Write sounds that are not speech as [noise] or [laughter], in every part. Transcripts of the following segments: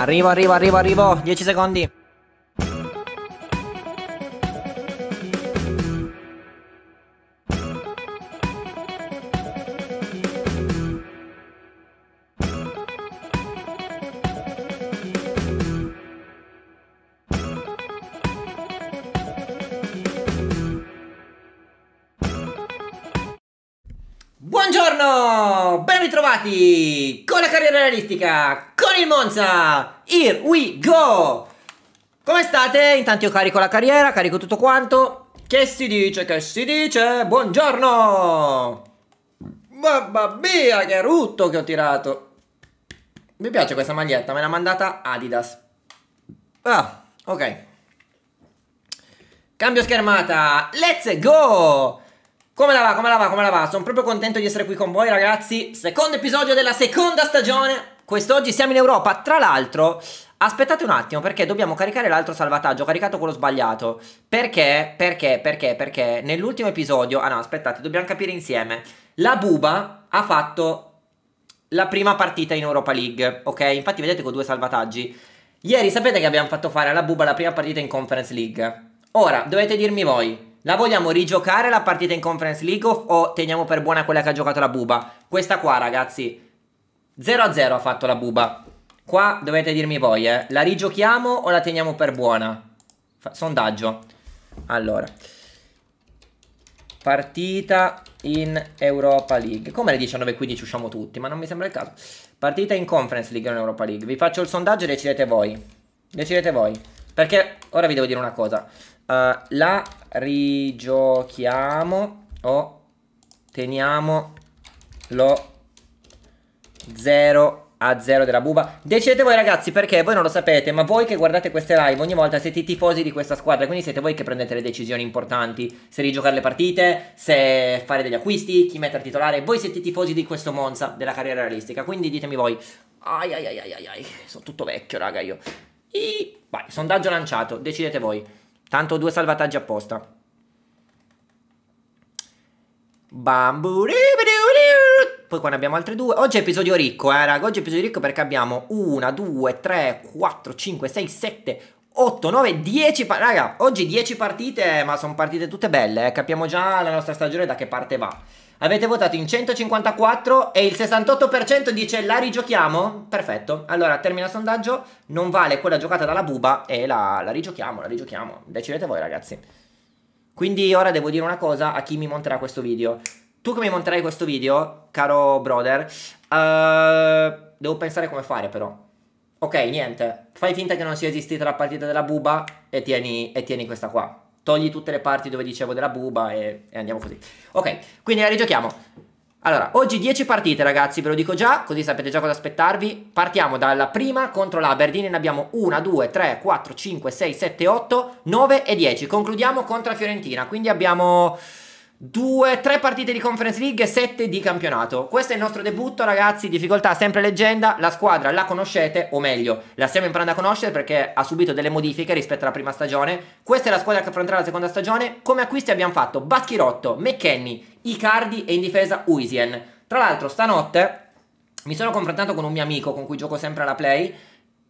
Arrivo, arrivo, arrivo, arrivo. 10 secondi. Buongiorno, ben ritrovati con la carriera realistica il Monza! Here we go! Come state? Intanto io carico la carriera, carico tutto quanto. Che si dice, che si dice? Buongiorno! Mamma mia, che rutto che ho tirato! Mi piace questa maglietta, me l'ha mandata Adidas. Ah, ok. Cambio schermata, let's go! Come la va, come la va, come la va? Sono proprio contento di essere qui con voi ragazzi. Secondo episodio della seconda stagione Quest'oggi siamo in Europa, tra l'altro... Aspettate un attimo perché dobbiamo caricare l'altro salvataggio, ho caricato quello sbagliato. Perché? Perché? Perché? Perché nell'ultimo episodio... Ah no, aspettate, dobbiamo capire insieme. La Buba ha fatto la prima partita in Europa League, ok? Infatti vedete con due salvataggi. Ieri sapete che abbiamo fatto fare alla Buba la prima partita in Conference League. Ora, dovete dirmi voi, la vogliamo rigiocare la partita in Conference League o, teniamo per buona quella che ha giocato la Buba? Questa qua, ragazzi, 0-0 a ha fatto la buba. Qua dovete dirmi voi, eh. La rigiochiamo o la teniamo per buona? Fa sondaggio. Allora. Partita in Europa League. Come le 19.15 usciamo tutti, ma non mi sembra il caso. Partita in Conference League, non Europa League. Vi faccio il sondaggio e decidete voi. Decidete voi. Perché ora vi devo dire una cosa. Uh, la rigiochiamo o teniamo lo 0 a 0 della buba. Decidete voi ragazzi perché voi non lo sapete, ma voi che guardate queste live ogni volta siete i tifosi di questa squadra, quindi siete voi che prendete le decisioni importanti, se rigiocare le partite, se fare degli acquisti, chi mettere titolare, voi siete i tifosi di questo Monza della carriera realistica, quindi ditemi voi. Ai ai ai ai ai, ai. sono tutto vecchio raga io. I... Vai, sondaggio lanciato, decidete voi. Tanto due salvataggi apposta. Bamburibidu poi qua ne abbiamo altre due. Oggi è episodio ricco, eh, raga. Oggi è episodio ricco perché abbiamo 1, 2, 3, 4, 5, 6, 7, 8, 9, 10 Raga, oggi 10 partite, ma sono partite tutte belle. Eh. Capiamo già la nostra stagione da che parte va. Avete votato in 154 e il 68% dice la rigiochiamo? Perfetto. Allora, termina il sondaggio. Non vale quella giocata dalla buba e la, la rigiochiamo, la rigiochiamo. Decidete voi, ragazzi. Quindi ora devo dire una cosa a chi mi monterà questo video tu che mi monterai questo video, caro brother, uh, devo pensare come fare però. Ok, niente, fai finta che non sia esistita la partita della buba e tieni, e tieni questa qua. Togli tutte le parti dove dicevo della buba e, e andiamo così. Ok, quindi la rigiochiamo. Allora, oggi 10 partite ragazzi, ve lo dico già, così sapete già cosa aspettarvi. Partiamo dalla prima contro l'Aberdeen, ne abbiamo 1, 2, 3, 4, 5, 6, 7, 8, 9 e 10. Concludiamo contro la Fiorentina, quindi abbiamo Due, tre partite di Conference League e sette di campionato. Questo è il nostro debutto, ragazzi. Difficoltà sempre leggenda. La squadra la conoscete, o meglio, la stiamo imparando a conoscere perché ha subito delle modifiche rispetto alla prima stagione. Questa è la squadra che affronterà la seconda stagione. Come acquisti abbiamo fatto Baschirotto, McKenny, Icardi e in difesa Uisien. Tra l'altro, stanotte mi sono confrontato con un mio amico con cui gioco sempre alla play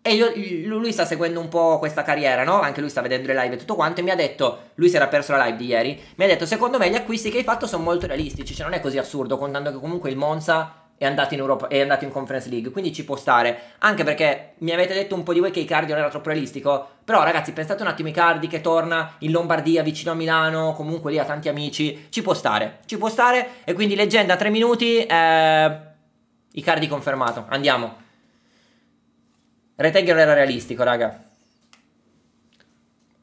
e io, lui sta seguendo un po' questa carriera, no? Anche lui sta vedendo le live e tutto quanto. E mi ha detto: Lui si era perso la live di ieri. Mi ha detto: Secondo me gli acquisti che hai fatto sono molto realistici. Cioè, non è così assurdo, contando che comunque il Monza è andato in Europa, è andato in Conference League. Quindi ci può stare. Anche perché mi avete detto un po' di voi che Icardi non era troppo realistico. Però, ragazzi, pensate un attimo: Icardi che torna in Lombardia, vicino a Milano, comunque lì ha tanti amici. Ci può stare, ci può stare. E quindi, leggenda, 3 minuti. Eh... Icardi confermato. Andiamo. Retegger era realistico, raga.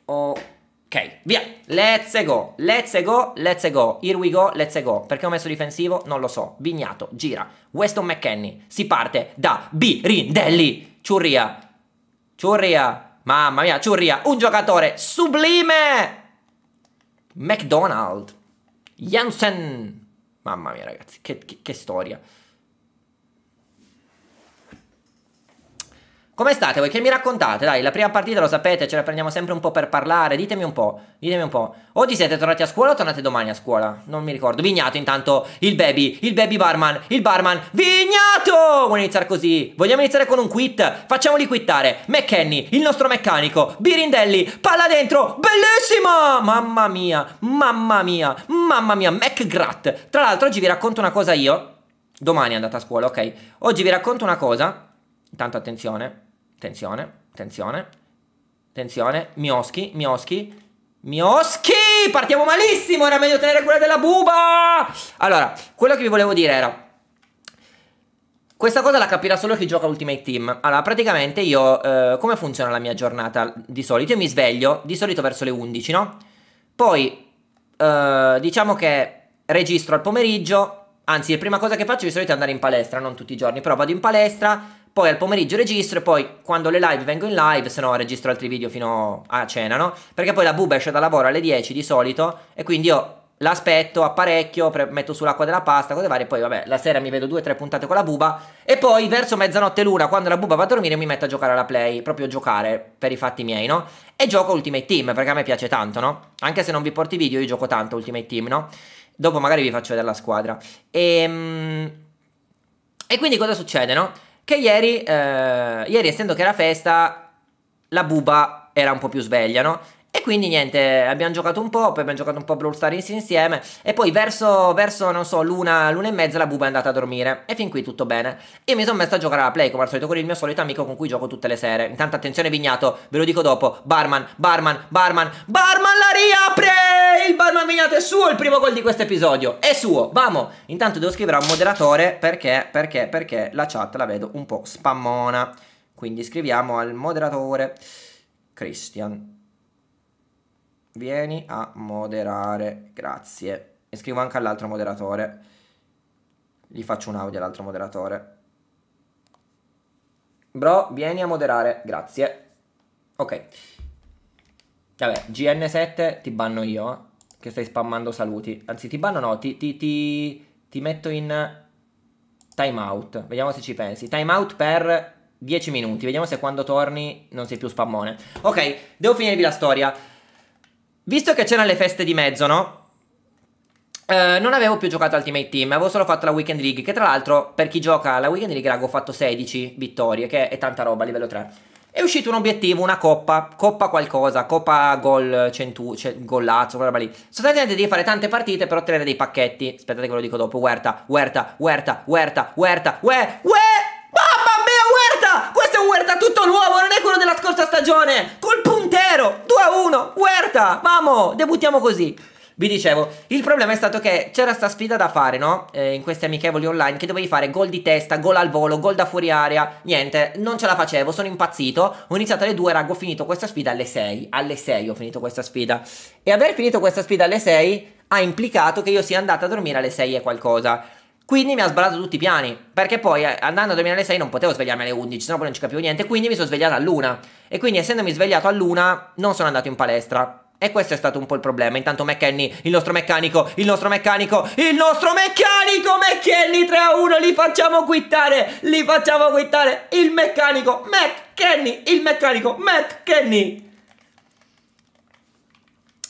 Ok, via. Let's go, let's go, let's go. Here we go, let's go. Perché ho messo difensivo? Non lo so. Vignato, gira. Weston McKenny. Si parte da Birindelli. Ciurria. Ciurria. Mamma mia, Ciurria. Un giocatore sublime. McDonald. Jansen. Mamma mia, ragazzi, che, che, che storia. Come state voi? Che mi raccontate? Dai, la prima partita lo sapete, ce la prendiamo sempre un po' per parlare. Ditemi un po', ditemi un po'. Oggi siete tornati a scuola o tornate domani a scuola? Non mi ricordo. Vignato intanto, il baby, il baby barman, il barman. Vignato! Vuole iniziare così? Vogliamo iniziare con un quit? Facciamoli quittare. McKenny, il nostro meccanico, Birindelli, palla dentro, bellissima! Mamma mia, mamma mia, mamma mia, McGrath. Tra l'altro oggi vi racconto una cosa io. Domani è andata a scuola, ok? Oggi vi racconto una cosa. Intanto attenzione. Attenzione, attenzione, attenzione. Mioschi, Mioschi, Mioschi! Partiamo malissimo, era meglio tenere quella della buba! Allora, quello che vi volevo dire era... Questa cosa la capirà solo chi gioca Ultimate Team. Allora, praticamente io... Eh, come funziona la mia giornata di solito? Io mi sveglio, di solito verso le 11, no? Poi, eh, diciamo che registro al pomeriggio, Anzi, la prima cosa che faccio di solito è andare in palestra, non tutti i giorni, però vado in palestra, poi al pomeriggio registro e poi quando le live vengo in live, se no registro altri video fino a cena, no? Perché poi la buba esce da lavoro alle 10 di solito e quindi io l'aspetto, apparecchio, pre- metto sull'acqua della pasta, cose varie, poi vabbè, la sera mi vedo due o tre puntate con la buba e poi verso mezzanotte l'una, quando la buba va a dormire, mi metto a giocare alla play, proprio giocare per i fatti miei, no? E gioco Ultimate Team, perché a me piace tanto, no? Anche se non vi porti video, io gioco tanto Ultimate Team, no? Dopo magari vi faccio vedere la squadra. E, ehm, e quindi cosa succede, no? Che ieri, eh, ieri essendo che era festa, la buba era un po' più sveglia, no? E quindi niente, abbiamo giocato un po', poi abbiamo giocato un po' Brawl Stars insieme e poi verso, verso non so, l'una, l'una e mezza la buba è andata a dormire e fin qui tutto bene. E mi sono messo a giocare alla play come al solito con il mio solito amico con cui gioco tutte le sere. Intanto attenzione Vignato, ve lo dico dopo, barman, barman, barman, barman la riapre! Il barman Vignato è suo il primo gol di questo episodio, è suo, vamo! Intanto devo scrivere a un moderatore perché, perché, perché la chat la vedo un po' spammona. Quindi scriviamo al moderatore Christian Vieni a moderare, grazie. E scrivo anche all'altro moderatore. Gli faccio un audio all'altro moderatore. Bro, vieni a moderare, grazie. Ok. Vabbè, GN7 ti banno io, che stai spammando saluti. Anzi, ti banno no, ti, ti, ti, ti metto in timeout. Vediamo se ci pensi. Timeout per 10 minuti. Vediamo se quando torni non sei più spammone. Ok, devo finirvi la storia. Visto che c'erano le feste di mezzo, no? Uh, non avevo più giocato Ultimate Team, avevo solo fatto la Weekend League, che tra l'altro per chi gioca la Weekend League, raga, fatto 16 vittorie, che è tanta roba a livello 3. È uscito un obiettivo, una coppa, coppa qualcosa, coppa gol, centu, ce, cioè, gollazzo, quella roba lì. Sostanzialmente devi fare tante partite per ottenere dei pacchetti. Aspettate che ve lo dico dopo. Huerta, Huerta, Huerta, Huerta, Huerta, Ue, Ue! Mamma mia, Huerta! Questo è un Huerta tutto nuovo, non è quello della scorsa stagione! Col punto! 0, 2 1, Huerta, vamo, debuttiamo così. Vi dicevo, il problema è stato che c'era sta sfida da fare, no? Eh, in questi amichevoli online che dovevi fare gol di testa, gol al volo, gol da fuori area, niente, non ce la facevo, sono impazzito. Ho iniziato alle 2, raga, ho finito questa sfida alle 6, alle 6 ho finito questa sfida. E aver finito questa sfida alle 6 ha implicato che io sia andato a dormire alle 6 e qualcosa. Quindi mi ha sballato tutti i piani, perché poi eh, andando a dormire alle 6 non potevo svegliarmi alle 11, sennò poi non ci capivo niente, quindi mi sono svegliato a luna. E quindi essendomi svegliato a luna non sono andato in palestra. E questo è stato un po' il problema. Intanto McKenny, il nostro meccanico, il nostro meccanico, il nostro meccanico McKenny 3 a 1, li facciamo quittare, li facciamo quittare, il meccanico McKenny, il meccanico McKenny.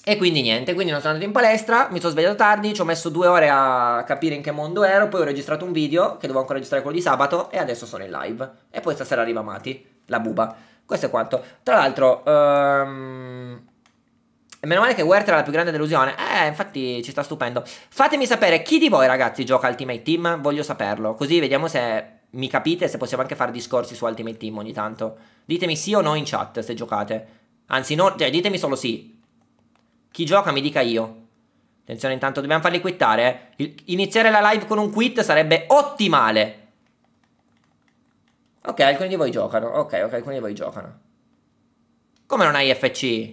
E quindi niente, quindi non sono andato in palestra, mi sono svegliato tardi, ci ho messo due ore a capire in che mondo ero, poi ho registrato un video, che dovevo ancora registrare quello di sabato, e adesso sono in live. E poi stasera arriva Mati, la buba. Questo è quanto. Tra l'altro, um... meno male che Werther è la più grande delusione. Eh, infatti ci sta stupendo. Fatemi sapere chi di voi ragazzi gioca Ultimate Team, voglio saperlo. Così vediamo se mi capite, se possiamo anche fare discorsi su Ultimate Team ogni tanto. Ditemi sì o no in chat se giocate. Anzi no, cioè ditemi solo sì, chi gioca mi dica io. Attenzione, intanto dobbiamo farli quittare. Eh. Iniziare la live con un quit sarebbe ottimale. Ok, alcuni di voi giocano. Ok, ok, alcuni di voi giocano. Come non hai FC?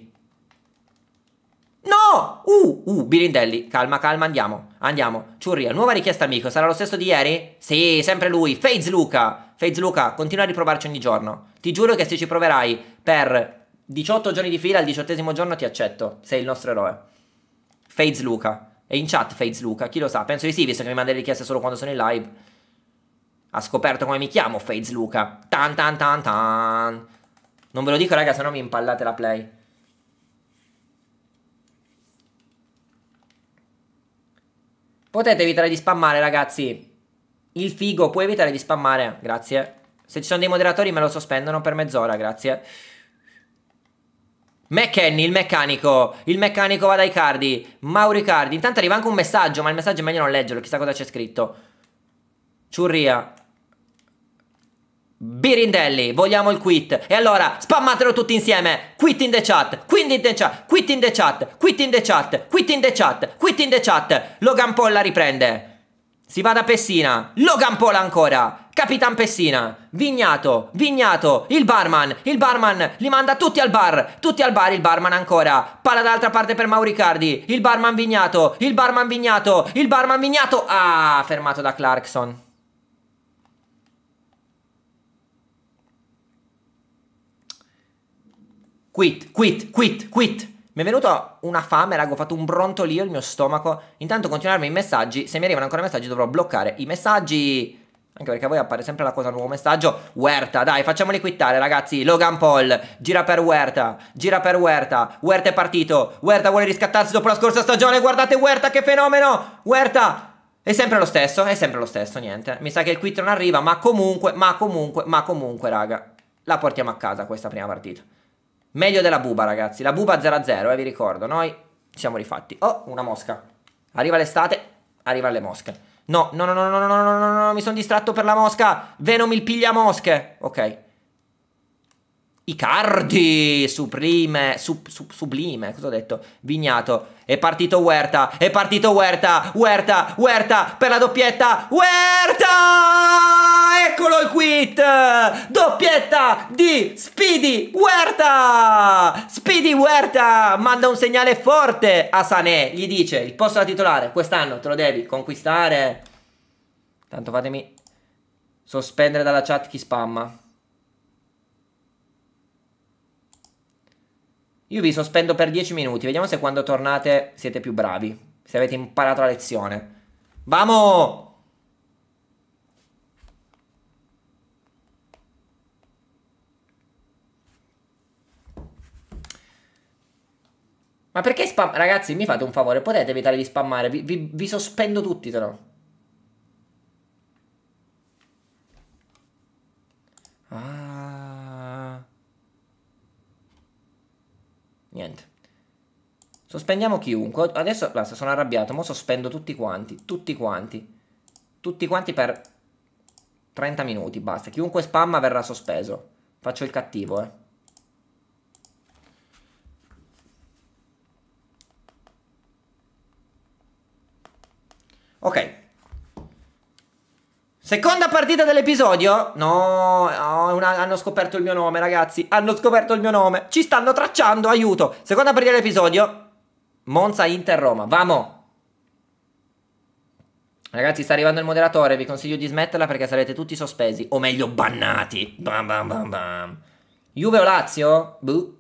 No! Uh, uh, Birindelli. Calma, calma, andiamo. Andiamo. Ciurria, nuova richiesta amico. Sarà lo stesso di ieri? Sì, sempre lui. Fades Luca. Fades Luca, continua a riprovarci ogni giorno. Ti giuro che se ci proverai per 18 giorni di fila, al diciottesimo giorno ti accetto, sei il nostro eroe. Fades Luca. E in chat Fades Luca, chi lo sa? Penso di sì, visto che mi manda le richieste solo quando sono in live. Ha scoperto come mi chiamo Fades Luca. Tan tan tan tan. Non ve lo dico, raga, se no mi impallate la play. Potete evitare di spammare, ragazzi. Il figo puoi evitare di spammare, grazie. Se ci sono dei moderatori me lo sospendono per mezz'ora, grazie. McKenny, il meccanico, il meccanico va dai Cardi, Mauri Cardi, intanto arriva anche un messaggio, ma il messaggio è meglio non leggerlo, chissà cosa c'è scritto. Ciurria, Birindelli, vogliamo il quit. E allora spammatelo tutti insieme. Quit in the chat, quit in the chat, quit in the chat, quit in the chat, quit in the chat, quit in the chat. Logan Paul la riprende. Si va da Pessina. Logan Paul ancora. Capitan Pessina, Vignato, Vignato, il barman, il barman, li manda tutti al bar, tutti al bar, il barman ancora, palla dall'altra parte per Mauricardi, il barman Vignato, il barman Vignato, il barman Vignato, ah, fermato da Clarkson. Quit, quit, quit, quit. Mi è venuta una fame, raga, ho fatto un brontolio il mio stomaco. Intanto continuarmi i messaggi, se mi arrivano ancora messaggi dovrò bloccare i messaggi... Anche perché a voi appare sempre la cosa nuovo messaggio. Huerta, dai, facciamoli quittare, ragazzi. Logan Paul, gira per Huerta, gira per Huerta. Huerta è partito. Huerta vuole riscattarsi dopo la scorsa stagione. Guardate Huerta, che fenomeno! Huerta! È sempre lo stesso, è sempre lo stesso, niente. Mi sa che il quit non arriva, ma comunque, ma comunque, ma comunque, raga. La portiamo a casa questa prima partita. Meglio della buba, ragazzi. La buba 0-0, eh, vi ricordo. Noi siamo rifatti. Oh, una mosca. Arriva l'estate, arriva le mosche. No, no, no, no, no, no, no, no, no, no, no, mi sono distratto per la mosca. Venom il piglia mosche. Ok. Icardi, sublime, sub, sub, sublime, cosa ho detto? Vignato, è partito Huerta, è partito Huerta, Huerta, Huerta, per la doppietta, Huerta! Eccolo il quit! Doppietta di Speedy Huerta! Speedy Huerta manda un segnale forte a Sané, gli dice il posto da titolare quest'anno te lo devi conquistare. Tanto fatemi sospendere dalla chat chi spamma. Io vi sospendo per 10 minuti, vediamo se quando tornate siete più bravi, se avete imparato la lezione. Vamo! Ma perché spam... Ragazzi, mi fate un favore, potete evitare di spammare, vi, vi, vi sospendo tutti, però. niente. Sospendiamo chiunque. Adesso basta, sono arrabbiato. Mo sospendo tutti quanti. Tutti quanti. Tutti quanti per 30 minuti. Basta. Chiunque spamma verrà sospeso. Faccio il cattivo, eh. Ok. Seconda partita dell'episodio? No, oh, no hanno scoperto il mio nome, ragazzi. Hanno scoperto il mio nome. Ci stanno tracciando, aiuto. Seconda partita dell'episodio. Monza Inter Roma. Vamo. Ragazzi, sta arrivando il moderatore, vi consiglio di smetterla perché sarete tutti sospesi, o meglio bannati. Bam bam bam bam. Juve o Lazio? Buh.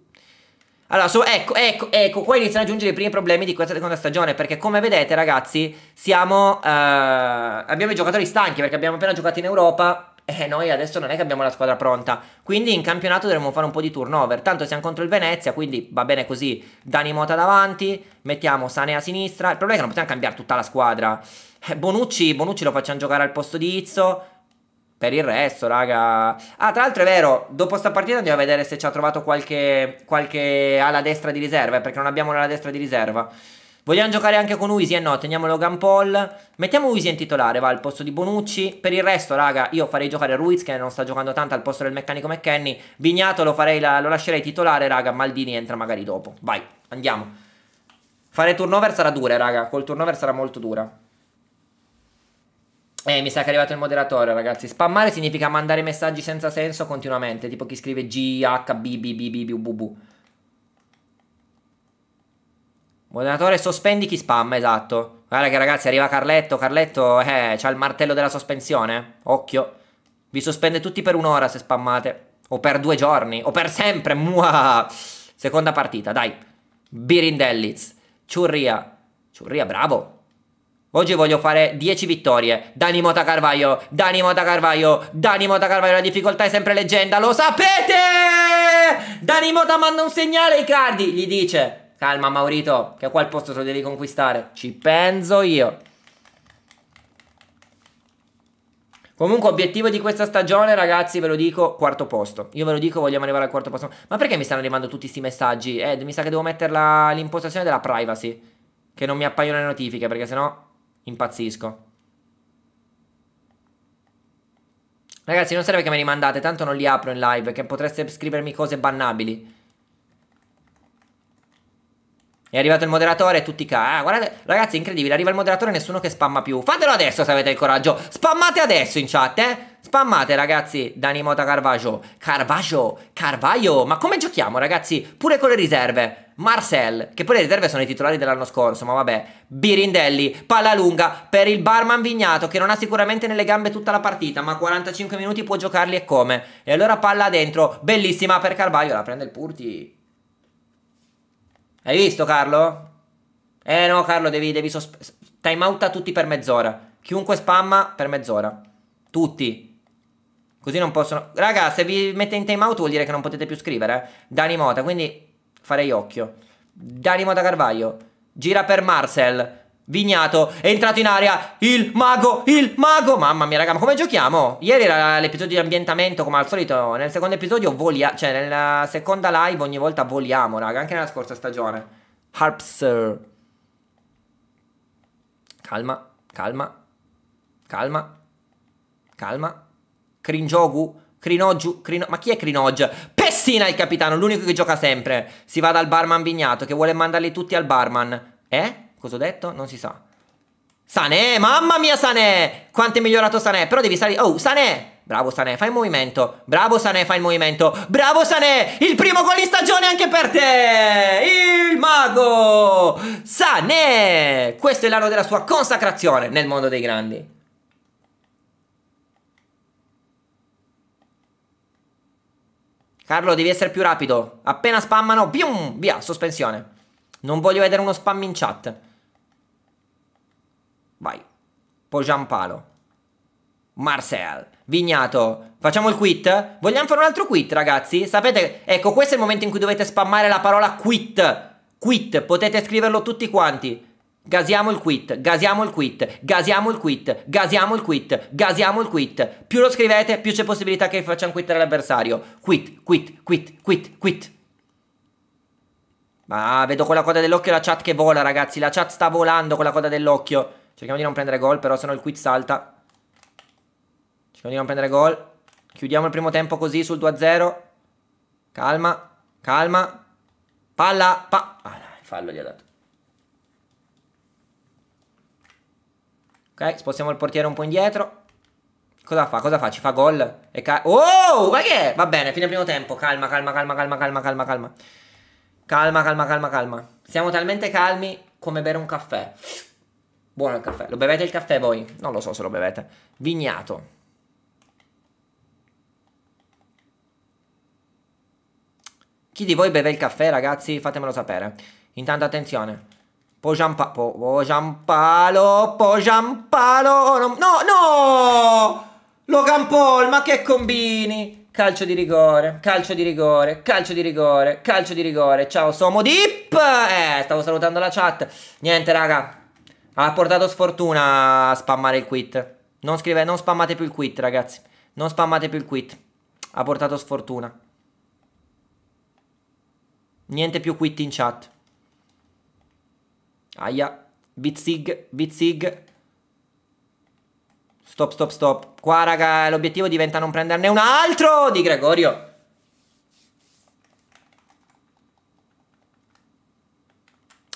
Allora, so, ecco, ecco, ecco, qua iniziano ad aggiungere i primi problemi di questa seconda stagione, perché come vedete ragazzi, siamo, eh, abbiamo i giocatori stanchi, perché abbiamo appena giocato in Europa, e noi adesso non è che abbiamo la squadra pronta, quindi in campionato dovremmo fare un po' di turnover, tanto siamo contro il Venezia, quindi va bene così, Dani Mota davanti, mettiamo Sane a sinistra, il problema è che non possiamo cambiare tutta la squadra, eh, Bonucci, Bonucci lo facciamo giocare al posto di Izzo, per il resto, raga. Ah, tra l'altro è vero, dopo sta partita andiamo a vedere se ci ha trovato qualche, qualche ala destra di riserva, eh, perché non abbiamo un'ala destra di riserva. Vogliamo giocare anche con Uzi? Eh no, teniamo Logan Paul. Mettiamo Uzi in titolare, va, al posto di Bonucci. Per il resto, raga, io farei giocare Ruiz, che non sta giocando tanto, al posto del meccanico McKenny. Vignato lo, farei, la, lo lascerei titolare, raga. Maldini entra magari dopo. Vai, andiamo. Fare turnover sarà dura, raga. Col turnover sarà molto dura. Eh, mi sa che è arrivato il moderatore, ragazzi. Spammare significa mandare messaggi senza senso continuamente, tipo chi scrive GHBBBBBBBB. Moderatore, sospendi chi spamma, esatto. Guarda che ragazzi, arriva Carletto. Carletto, eh, c'ha il martello della sospensione. Occhio. Vi sospende tutti per un'ora se spammate. O per due giorni. O per sempre. Mua. Seconda partita, dai. Birindelliz. Ciurria. Ciurria, bravo. Oggi voglio fare 10 vittorie. Dani Mota Carvaio, Dani Mota Carvaio, Dani Mota Carvaio, la difficoltà è sempre leggenda, lo sapete! Dani Mota manda un segnale ai cardi, gli dice, calma Maurito, che qua il posto te lo devi conquistare, ci penso io. Comunque obiettivo di questa stagione ragazzi ve lo dico quarto posto Io ve lo dico vogliamo arrivare al quarto posto Ma perché mi stanno arrivando tutti questi messaggi? Eh mi sa che devo mettere l'impostazione della privacy Che non mi appaiono le notifiche perché sennò Impazzisco. Ragazzi, non serve che me li mandate, tanto non li apro in live, che potreste scrivermi cose bannabili. È arrivato il moderatore e tutti ca... Ah, guardate, ragazzi, è incredibile, arriva il moderatore e nessuno che spamma più. Fatelo adesso se avete il coraggio. Spammate adesso in chat, eh? Spammate, ragazzi, Danimota Carvaggio. Carvaggio, Carvaglio, ma come giochiamo, ragazzi? Pure con le riserve. Marcel, che poi le riserve sono i titolari dell'anno scorso, ma vabbè, Birindelli, palla lunga per il barman Vignato che non ha sicuramente nelle gambe tutta la partita, ma 45 minuti può giocarli e come. E allora palla dentro, bellissima per Carvaglio, la prende il Purti. Hai visto Carlo? Eh no Carlo, devi, devi time out a tutti per mezz'ora. Chiunque spamma per mezz'ora. Tutti. Così non possono... Raga, se vi mette in time out vuol dire che non potete più scrivere. Eh? Dani Mota, quindi farei occhio. Danimo da Carvaglio, gira per Marcel, Vignato, è entrato in area, il mago, il mago, mamma mia raga, ma come giochiamo? Ieri era l'episodio di ambientamento, come al solito, nel secondo episodio volia, cioè nella seconda live ogni volta voliamo raga, anche nella scorsa stagione. Harpser. Calma, calma, calma, calma. Cringiogu, Crinoggiu, Crino, ma chi è Crinoggia? Pessina il capitano, l'unico che gioca sempre. Si va dal barman Vignato che vuole mandarli tutti al barman. Eh? Cosa ho detto? Non si sa. Sané, mamma mia Sané! Quanto è migliorato Sané, però devi salire... Oh, Sané! Bravo Sané, fai il movimento. Bravo Sané, fai il movimento. Bravo Sané! Il primo gol in stagione anche per te! Il mago! Sané! Questo è l'anno della sua consacrazione nel mondo dei grandi. Carlo, devi essere più rapido. Appena spammano, pium, via, sospensione. Non voglio vedere uno spam in chat. Vai. Pogiampalo. Marcel. Vignato. Facciamo il quit? Vogliamo fare un altro quit, ragazzi? Sapete, ecco, questo è il momento in cui dovete spammare la parola quit. Quit, potete scriverlo tutti quanti. Gasiamo il quit, gasiamo il quit, gasiamo il quit, gasiamo il quit, gasiamo il quit. Più lo scrivete, più c'è possibilità che facciamo quittare l'avversario. Quit, quit, quit, quit, quit. Ma ah, vedo con la coda dell'occhio la chat che vola, ragazzi. La chat sta volando con la coda dell'occhio. Cerchiamo di non prendere gol, però se no il quit salta. Cerchiamo di non prendere gol. Chiudiamo il primo tempo così sul 2-0. Calma, calma. Palla, pa... Ah, dai, fallo gli ha dato. spostiamo il portiere un po' indietro. Cosa fa? Cosa fa? Ci fa gol? E oh, ma che è? Va bene, fine primo tempo. Calma, calma, calma, calma, calma, calma, calma. Calma, calma, calma, calma. Siamo talmente calmi come bere un caffè. Buono il caffè. Lo bevete il caffè voi? Non lo so se lo bevete. Vignato. Chi di voi beve il caffè, ragazzi? Fatemelo sapere. Intanto attenzione. Poggiampa, po, giampalo... Po giampalo... no, no! Logan Paul, ma che combini? Calcio di rigore, calcio di rigore, calcio di rigore, calcio di rigore. Ciao, sono Dip! Eh, stavo salutando la chat. Niente, raga. Ha portato sfortuna a spammare il quit. Non scrive, non spammate più il quit, ragazzi. Non spammate più il quit. Ha portato sfortuna. Niente più quit in chat. Aia. Bitzig, Bitzig. Stop, stop, stop. Qua, raga, l'obiettivo diventa non prenderne un altro di Gregorio.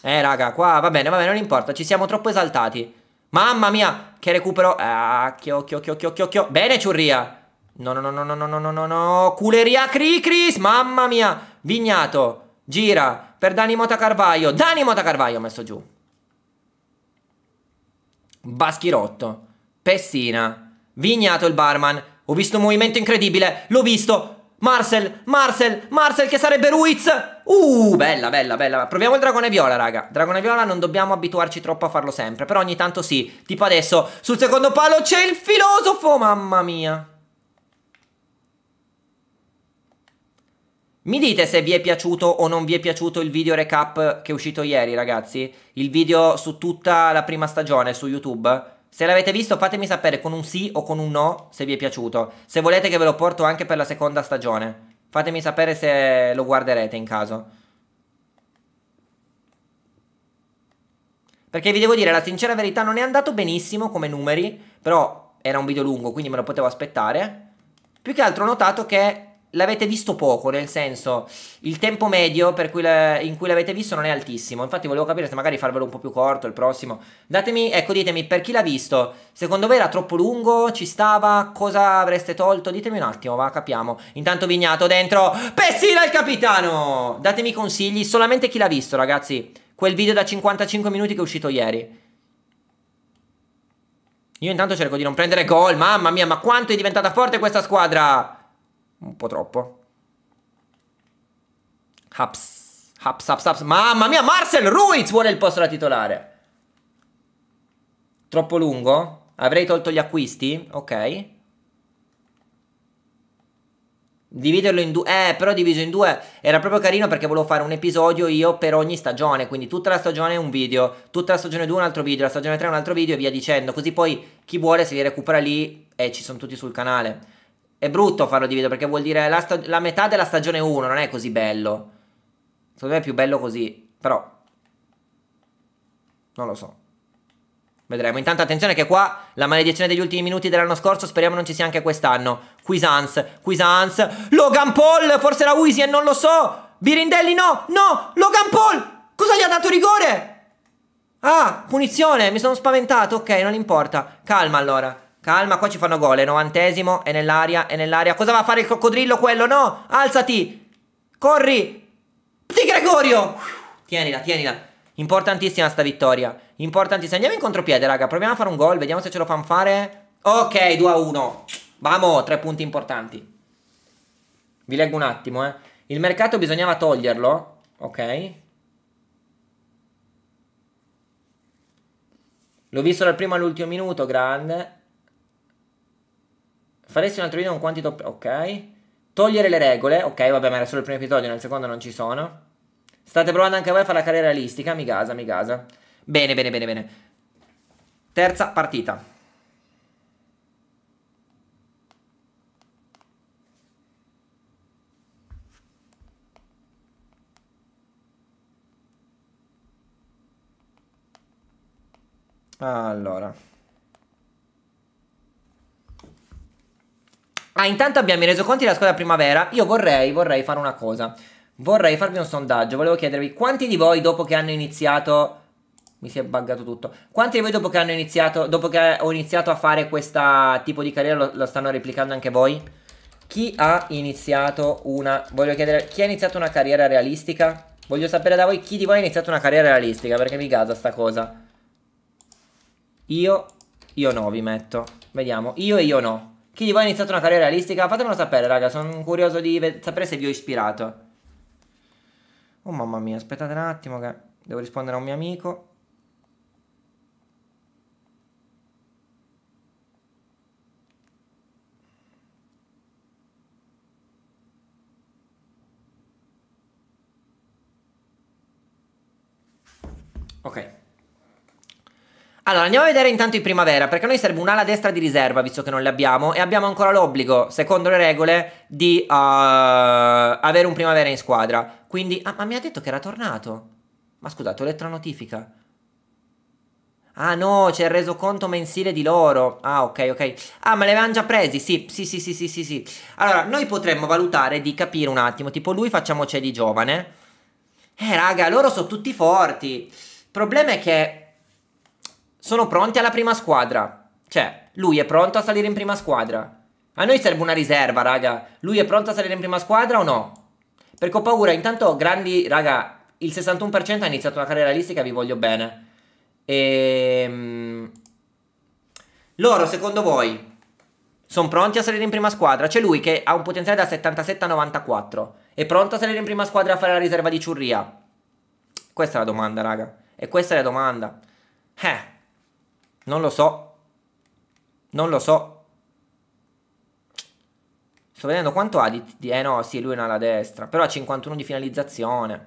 Eh, raga, qua va bene, va bene, non importa. Ci siamo troppo esaltati. Mamma mia, che recupero. Ah, occhio, occhio, occhio, occhio. Bene, Ciurria. No, no, no, no, no, no, no, no, no. Culeria Cricris, mamma mia. Vignato. Gira per Dani Mota Carvaio. Dani Mota Carvaio messo giù. Baschirotto. Pessina. Vignato il barman. Ho visto un movimento incredibile. L'ho visto. Marcel, Marcel, Marcel che sarebbe Ruiz. Uh, bella, bella, bella. Proviamo il dragone viola, raga. Dragone viola non dobbiamo abituarci troppo a farlo sempre, però ogni tanto sì. Tipo adesso, sul secondo palo c'è il filosofo, mamma mia. Mi dite se vi è piaciuto o non vi è piaciuto il video recap che è uscito ieri, ragazzi. Il video su tutta la prima stagione su YouTube. Se l'avete visto fatemi sapere con un sì o con un no se vi è piaciuto. Se volete che ve lo porto anche per la seconda stagione. Fatemi sapere se lo guarderete in caso. Perché vi devo dire, la sincera verità non è andato benissimo come numeri, però era un video lungo, quindi me lo potevo aspettare. Più che altro ho notato che l'avete visto poco, nel senso il tempo medio cui la, in cui l'avete visto non è altissimo. Infatti volevo capire se magari farvelo un po' più corto il prossimo. Datemi, ecco, ditemi per chi l'ha visto, secondo voi era troppo lungo, ci stava, cosa avreste tolto? Ditemi un attimo, va, capiamo. Intanto Vignato dentro, Pessina il capitano! Datemi consigli, solamente chi l'ha visto, ragazzi. Quel video da 55 minuti che è uscito ieri. Io intanto cerco di non prendere gol, mamma mia, ma quanto è diventata forte questa squadra! Un po' troppo. Haps. Haps, haps, haps. Mamma mia, Marcel Ruiz vuole il posto da titolare. Troppo lungo? Avrei tolto gli acquisti? Ok. Dividerlo in due, eh, però diviso in due era proprio carino perché volevo fare un episodio io per ogni stagione, quindi tutta la stagione un video, tutta la stagione 2 un altro video, la stagione 3 un altro video e via dicendo, così poi chi vuole se li recupera lì e eh, ci sono tutti sul canale. È brutto farlo divido perché vuol dire la, sta- la metà della stagione 1, non è così bello. Secondo me è più bello così, però... Non lo so. Vedremo. Intanto attenzione che qua la maledizione degli ultimi minuti dell'anno scorso speriamo non ci sia anche quest'anno. Quisans, Quisans, Logan Paul, forse la Wisi e non lo so. Birindelli no, no, Logan Paul! Cosa gli ha dato rigore? Ah, punizione, mi sono spaventato, ok, non importa. Calma allora. Calma, qua ci fanno gol. È novantesimo, è nell'aria, è nell'aria. Cosa va a fare il coccodrillo quello? No, alzati. Corri. Di Gregorio. Tienila, tienila. Importantissima sta vittoria. Importantissima. Andiamo in contropiede, raga. Proviamo a fare un gol. Vediamo se ce lo fanno fare. Ok, 2 a 1. Vamo, tre punti importanti. Vi leggo un attimo, eh. Il mercato bisognava toglierlo. Ok. L'ho visto dal primo all'ultimo minuto, grande. Faresti altro video con quanti top... Ok. Togliere le regole. Ok, vabbè, ma era solo il primo episodio, nel secondo non ci sono. State provando anche voi a fare la carriera realistica. Mi gasa, mi gasa. Bene, bene, bene, bene. Terza partita. Allora. Ah, intanto abbiamo i resoconti della scuola primavera. Io vorrei, vorrei fare una cosa. Vorrei farvi un sondaggio. Volevo chiedervi quanti di voi dopo che hanno iniziato... Mi si è buggato tutto. Quanti di voi dopo che hanno iniziato... Dopo che ho iniziato a fare questo tipo di carriera lo, lo stanno replicando anche voi? Chi ha iniziato una... Voglio chiedere chi ha iniziato una carriera realistica? Voglio sapere da voi chi di voi ha iniziato una carriera realistica perché mi gasa sta cosa. Io... Io no, vi metto. Vediamo. Io e io no. Chi di voi ha iniziato una carriera realistica? Fatemelo sapere, raga, sono curioso di sapere se vi ho ispirato. Oh mamma mia, aspettate un attimo che devo rispondere a un mio amico. Ok. Allora, andiamo a vedere intanto i primavera, perché a noi serve un'ala destra di riserva, visto che non le abbiamo, e abbiamo ancora l'obbligo, secondo le regole, di uh, avere un primavera in squadra. Quindi, ah, ma mi ha detto che era tornato. Ma scusate, ho letto la notifica. Ah no, c'è il resoconto mensile di loro. Ah, ok, ok. Ah, ma le avevano già presi? Sì, sì, sì, sì, sì, sì, sì. Allora, noi potremmo valutare di capire un attimo, tipo lui facciamo c'è di giovane. Eh, raga, loro sono tutti forti. Il problema è che sono pronti alla prima squadra. Cioè, lui è pronto a salire in prima squadra. A noi serve una riserva, raga. Lui è pronto a salire in prima squadra o no? Perché ho paura, intanto grandi, raga, il 61% ha iniziato una carriera listica, vi voglio bene. Ehm... Loro, secondo voi, sono pronti a salire in prima squadra? C'è lui che ha un potenziale da 77 a 94. È pronto a salire in prima squadra a fare la riserva di Ciurria? Questa è la domanda, raga. E questa è la domanda. Eh... Non lo so. Non lo so. Sto vedendo quanto ha di, di... Eh no, sì, lui è una alla destra. Però ha 51 di finalizzazione.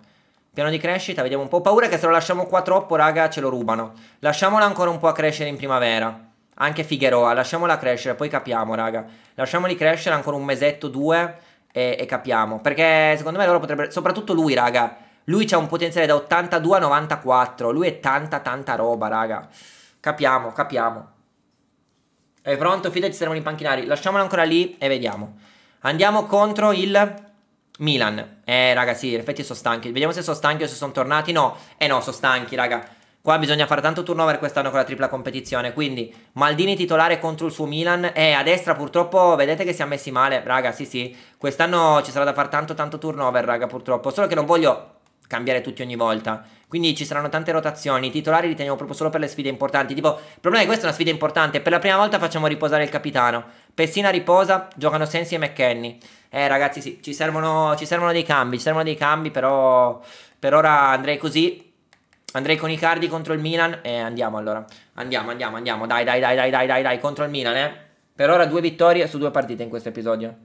Piano di crescita, vediamo un po'. Ho paura che se lo lasciamo qua troppo, raga, ce lo rubano. Lasciamola ancora un po' a crescere in primavera. Anche Figueroa, lasciamola crescere, poi capiamo, raga. Lasciamoli crescere ancora un mesetto, due, e, e capiamo. Perché secondo me loro potrebbero... Soprattutto lui, raga. Lui ha un potenziale da 82 a 94. Lui è tanta, tanta roba, raga. Capiamo, capiamo. È pronto, fidati, saremo in panchinari. Lasciamolo ancora lì e vediamo. Andiamo contro il Milan. Eh, ragazzi, sì, in effetti sono stanchi. Vediamo se sono stanchi o se sono tornati. No, eh no, sono stanchi, raga. Qua bisogna fare tanto turnover quest'anno con la tripla competizione. Quindi Maldini titolare contro il suo Milan. Eh, a destra purtroppo vedete che si è messi male. Raga, sì, sì. Quest'anno ci sarà da fare tanto, tanto turnover, raga, purtroppo. Solo che non voglio cambiare tutti ogni volta. Quindi ci saranno tante rotazioni. I titolari li teniamo proprio solo per le sfide importanti. Tipo, il problema è che questa è una sfida importante. Per la prima volta facciamo riposare il capitano. Pessina riposa, giocano Sensi e McKenny. Eh, ragazzi, sì, ci servono, ci servono dei cambi. Ci servono dei cambi, però per ora andrei così. Andrei con i cardi contro il Milan. E eh, andiamo allora. Andiamo, andiamo, andiamo. Dai, dai, dai, dai, dai, dai, dai, contro il Milan, eh. Per ora due vittorie su due partite in questo episodio.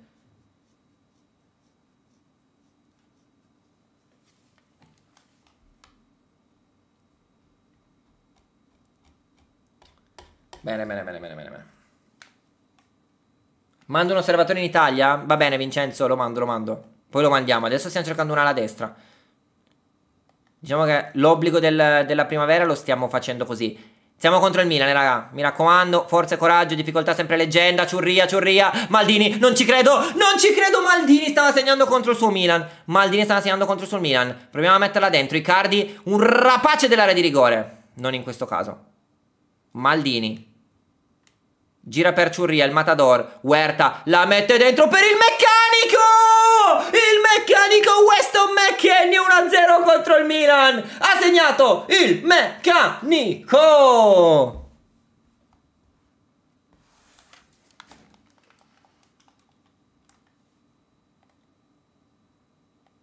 Bene, bene, bene, bene, bene. Mando un osservatore in Italia? Va bene, Vincenzo, lo mando, lo mando. Poi lo mandiamo. Adesso stiamo cercando un'ala destra. Diciamo che l'obbligo del, della primavera lo stiamo facendo così. Siamo contro il Milan, eh, raga. Mi raccomando, forza e coraggio, difficoltà sempre leggenda, ciurria, ciurria. Maldini, non ci credo, non ci credo. Maldini stava segnando contro il suo Milan. Maldini stava segnando contro il suo Milan. Proviamo a metterla dentro. Icardi, un rapace dell'area di rigore. Non in questo caso. Maldini, Gira per Ciurria, il Matador, Huerta, la mette dentro per il meccanico! Il meccanico Weston McKennie 1-0 contro il Milan! Ha segnato il meccanico!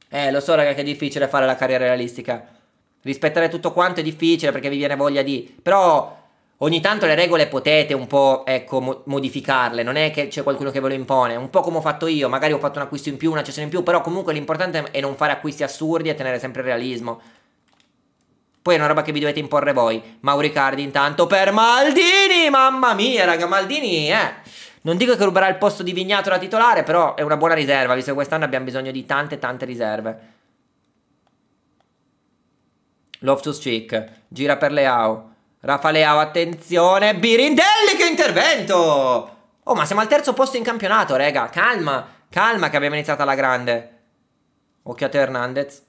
Eh, lo so raga che è difficile fare la carriera realistica. Rispettare tutto quanto è difficile perché vi viene voglia di... Però ogni tanto le regole potete un po' ecco, modificarle, non è che c'è qualcuno che ve lo impone, un po' come ho fatto io, magari ho fatto un acquisto in più, una cessione in più, però comunque l'importante è non fare acquisti assurdi e tenere sempre il realismo. Poi è una roba che vi dovete imporre voi. Mauricardi intanto per Maldini, mamma mia raga, Maldini eh. Non dico che ruberà il posto di Vignato da titolare, però è una buona riserva, visto che quest'anno abbiamo bisogno di tante tante riserve. Loftus Chick, gira per Leao. Rafa attenzione, Birindelli che intervento! Oh, ma siamo al terzo posto in campionato, raga, calma, calma che abbiamo iniziato alla grande. Occhiate Hernandez.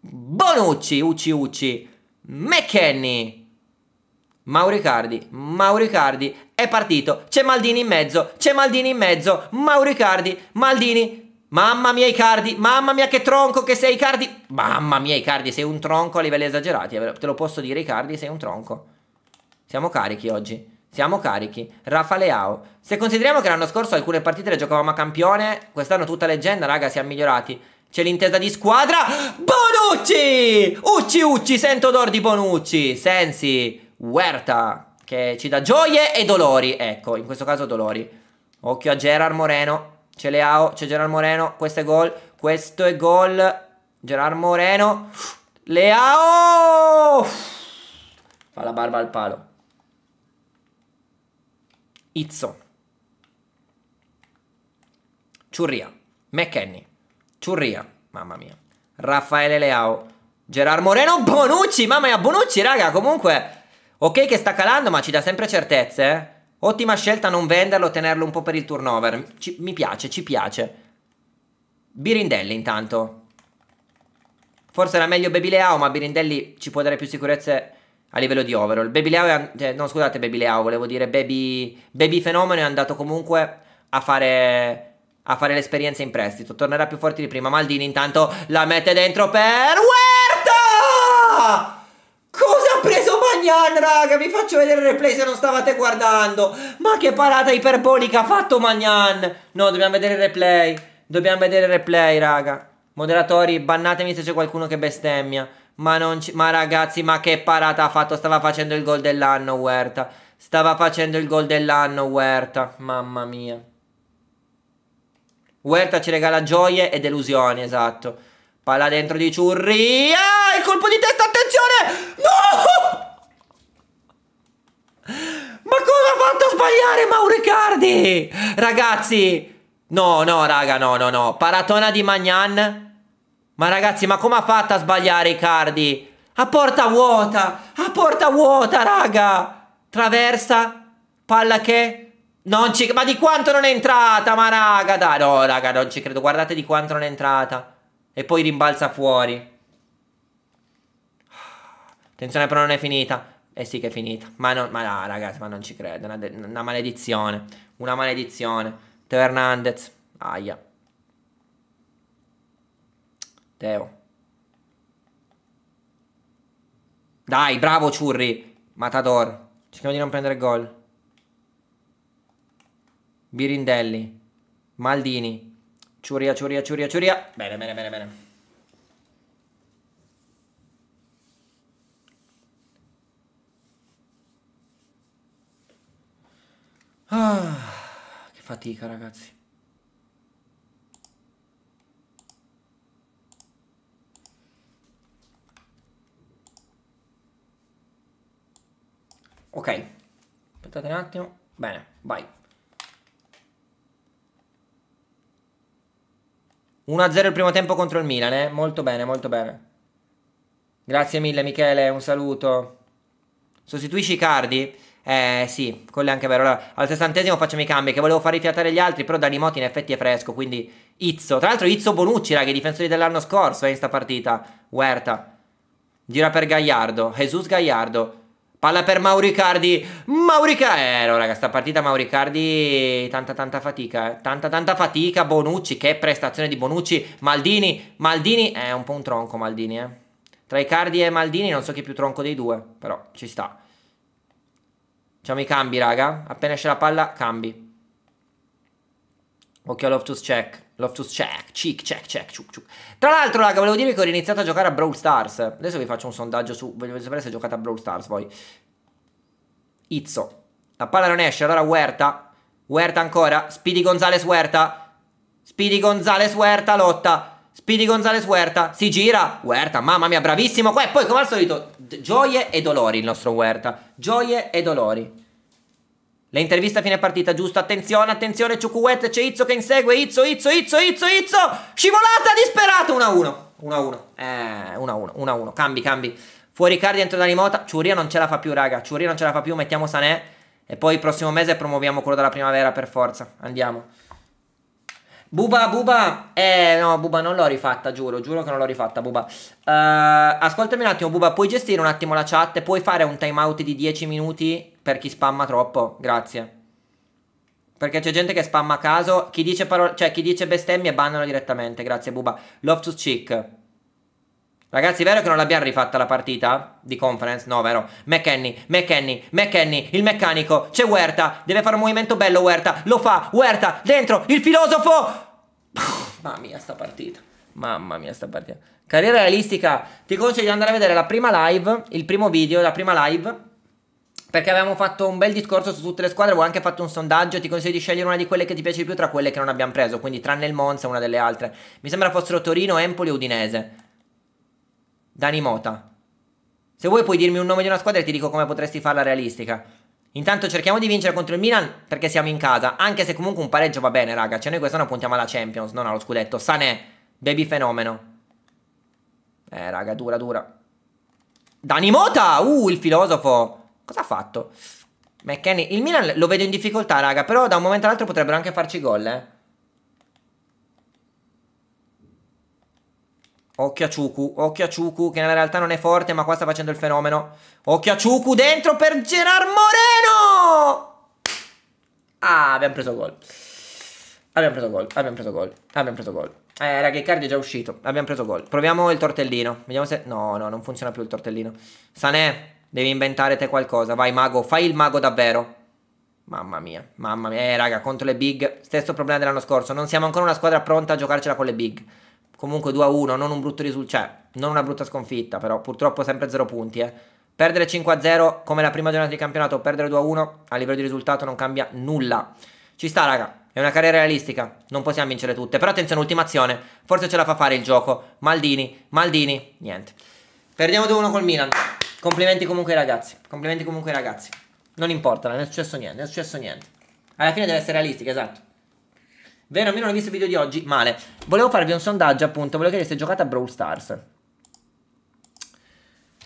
Bonucci, Ucci Ucci. McKenny. Mauricardi, Mauricardi, è partito, c'è Maldini in mezzo, c'è Maldini in mezzo, Mauricardi, Maldini, Mamma mia Icardi, mamma mia che tronco che sei Icardi. Mamma mia Icardi, sei un tronco a livelli esagerati, eh, te lo posso dire Icardi, sei un tronco. Siamo carichi oggi. Siamo carichi. Rafa Leao. Se consideriamo che l'anno scorso alcune partite le giocavamo a campione, quest'anno tutta leggenda, raga, siamo migliorati. C'è l'intesa di squadra. Bonucci! Ucci Ucci, sento odor di Bonucci. Sensi, Huerta, che ci dà gioie e dolori. Ecco, in questo caso dolori. Occhio a Gerard Moreno. C'è Leao, c'è Gerard Moreno, questo è gol, questo è gol. Gerard Moreno, Leao! Fa la barba al palo. Izzo. Ciurria. McKenny. Ciurria. Mamma mia. Raffaele Leao. Gerard Moreno. Bonucci. Mamma mia, Bonucci, raga. Comunque, ok che sta calando, ma ci dà sempre certezze. Eh? Ottima scelta non venderlo, tenerlo un po' per il turnover. Ci, mi piace, ci piace. Birindelli intanto. Forse era meglio Baby Leao, ma Birindelli ci può dare più sicurezze a livello di overall. Baby Leao è, eh, no, scusate Baby Leao, volevo dire Baby, Baby Fenomeno è andato comunque a fare a fare l'esperienza in prestito. Tornerà più forte di prima. Maldini intanto la mette dentro per... Uè! Magnan, raga, vi faccio vedere il replay se non stavate guardando. Ma che parata iperbolica ha fatto Magnan. No, dobbiamo vedere il replay. Dobbiamo vedere il replay, raga. Moderatori, bannatemi se c'è qualcuno che bestemmia. Ma, non ma ragazzi, ma che parata ha fatto. Stava facendo il gol dell'anno, Huerta. Stava facendo il gol dell'anno, Huerta. Mamma mia. Huerta ci regala gioie e delusioni, esatto. Palla dentro di Ciurri. Ah, il colpo di testa, attenzione! No! Ma cosa ha fatto sbagliare Mauricardi? Ragazzi, no, no, raga, no, no, no. Paratona di Magnan. Ma ragazzi, ma come ha fatto a sbagliare Icardi? A porta vuota, a porta vuota, raga. Traversa, palla che... Non ci... Ma di quanto non è entrata, ma raga, dai. No, raga, non ci credo. Guardate di quanto non è entrata. E poi rimbalza fuori. Attenzione però non è finita. Eh sì che è finita. Ma, non, ma no, ragazzi, ma non ci credo. Una, una maledizione. Una maledizione. Teo Hernandez. Aia. Teo. Dai, bravo Ciurri. Matador. Cerchiamo di non prendere gol. Birindelli. Maldini. Ciuria, ciuria, ciuria, ciuria. Bene, bene, bene, bene. Ah, che fatica ragazzi. Ok, aspettate un attimo. Bene, vai. 1-0 il primo tempo contro il Milan, eh? Molto bene, molto bene. Grazie mille Michele, un saluto. Sostituisci i Cardi? Eh sì, quello è anche vero. Allora, al sessantesimo facciamo i cambi, che volevo far rifiatare gli altri, però Danimotti in effetti è fresco, quindi Izzo. Tra l'altro Izzo Bonucci, raga, i difensori dell'anno scorso eh, in sta partita. Huerta. Gira per Gagliardo, Jesus Gagliardo. Palla per Mauricardi. Mauricardi. Eh, no, raga, sta partita Mauricardi. Tanta, tanta fatica. Eh. Tanta, tanta fatica. Bonucci. Che prestazione di Bonucci. Maldini. Maldini. È eh, un po' un tronco, Maldini, eh. Tra Icardi e Maldini, non so chi è più tronco dei due. Però ci sta. Facciamo i cambi, raga. Appena esce la palla, cambi. Occhio a Loftus Check. Loftus Check. Check, check, check, ciuc, ciuc. Tra l'altro, raga, volevo dirvi che ho iniziato a giocare a Brawl Stars. Adesso vi faccio un sondaggio su... Voglio sapere se giocate a Brawl Stars voi. Izzo. La palla non esce, allora Huerta. Huerta ancora. Speedy Gonzales Huerta. Speedy Gonzales Huerta lotta. Speedy Gonzales Huerta, si gira, Huerta, mamma mia, bravissimo e poi come al solito gioie e dolori il nostro Huerta, gioie e dolori. Le interviste a fine partita, giusto? Attenzione, attenzione, Ciucuet, c'è Izzo che insegue, Izzo, Izzo, Izzo, Izzo, Izzo, scivolata disperata, 1-1, 1-1, eh, 1-1, 1-1, cambi, cambi. Fuori Cardi, dentro rimota. Ciuria non ce la fa più, raga, Ciuria non ce la fa più, mettiamo Sanè e poi il prossimo mese promuoviamo quello della primavera per forza, andiamo. Buba, Buba, eh no, Buba non l'ho rifatta, giuro, giuro che non l'ho rifatta, Buba. Uh, ascoltami un attimo, Buba, puoi gestire un attimo la chat? Puoi fare un timeout di 10 minuti per chi spamma troppo? Grazie. Perché c'è gente che spamma a caso, chi dice, parol- cioè, chi dice bestemmie bannano direttamente, grazie Buba. Love to Chick. Ragazzi, è vero che non l'abbiamo rifatta la partita di conference? No, vero? McKenny, McKenny, McKenny, il meccanico, c'è Huerta, deve fare un movimento bello Huerta, lo fa, Huerta, dentro, il filosofo! mamma mia sta partita, mamma mia sta partita. Carriera realistica, ti consiglio di andare a vedere la prima live, il primo video, la prima live, perché avevamo fatto un bel discorso su tutte le squadre, avevo anche fatto un sondaggio, ti consiglio di scegliere una di quelle che ti piace di più tra quelle che non abbiamo preso, quindi tranne il Monza, una delle altre. Mi sembra fossero Torino, Empoli e Udinese. Dani Mota. Se vuoi puoi dirmi un nome di una squadra e ti dico come potresti farla realistica. Intanto cerchiamo di vincere contro il Milan perché siamo in casa, anche se comunque un pareggio va bene, raga. Cioè noi quest'anno puntiamo alla Champions, non allo scudetto. Sané, baby fenomeno. Eh, raga, dura, dura. Dani Mota! Uh, il filosofo! Cosa ha fatto? McKenny. Il Milan lo vedo in difficoltà, raga, però da un momento all'altro potrebbero anche farci gol, eh. Occhio a Ciuku, occhio a Ciuku che nella realtà non è forte ma qua sta facendo il fenomeno. Occhio a Ciuku dentro per Gerard Moreno! Ah, abbiamo preso gol. Abbiamo preso gol, abbiamo preso gol, abbiamo preso gol. Eh, raga, Icardi è già uscito, abbiamo preso gol. Proviamo il tortellino, vediamo se... No, no, non funziona più il tortellino. Sanè, devi inventare te qualcosa, vai mago, fai il mago davvero. Mamma mia, mamma mia. Eh, raga, contro le big, stesso problema dell'anno scorso. Non siamo ancora una squadra pronta a giocarcela con le big comunque 2-1, non un brutto risultato, cioè non una brutta sconfitta, però purtroppo sempre 0 punti, eh. Perdere 5-0 come la prima giornata di campionato, perdere 2-1 a livello di risultato non cambia nulla. Ci sta, raga. È una carriera realistica, non possiamo vincere tutte. Però attenzione, ultima azione, forse ce la fa fare il gioco. Maldini, Maldini, niente. Perdiamo 2-1 col Milan. Complimenti comunque ai ragazzi, complimenti comunque ai ragazzi. Non importa, non è successo niente, non è successo niente. Alla fine deve essere realistica, esatto. Vero, almeno non ho visto il video di oggi? Male. Volevo farvi un sondaggio, appunto. Volevo chiedere se giocate a Brawl Stars.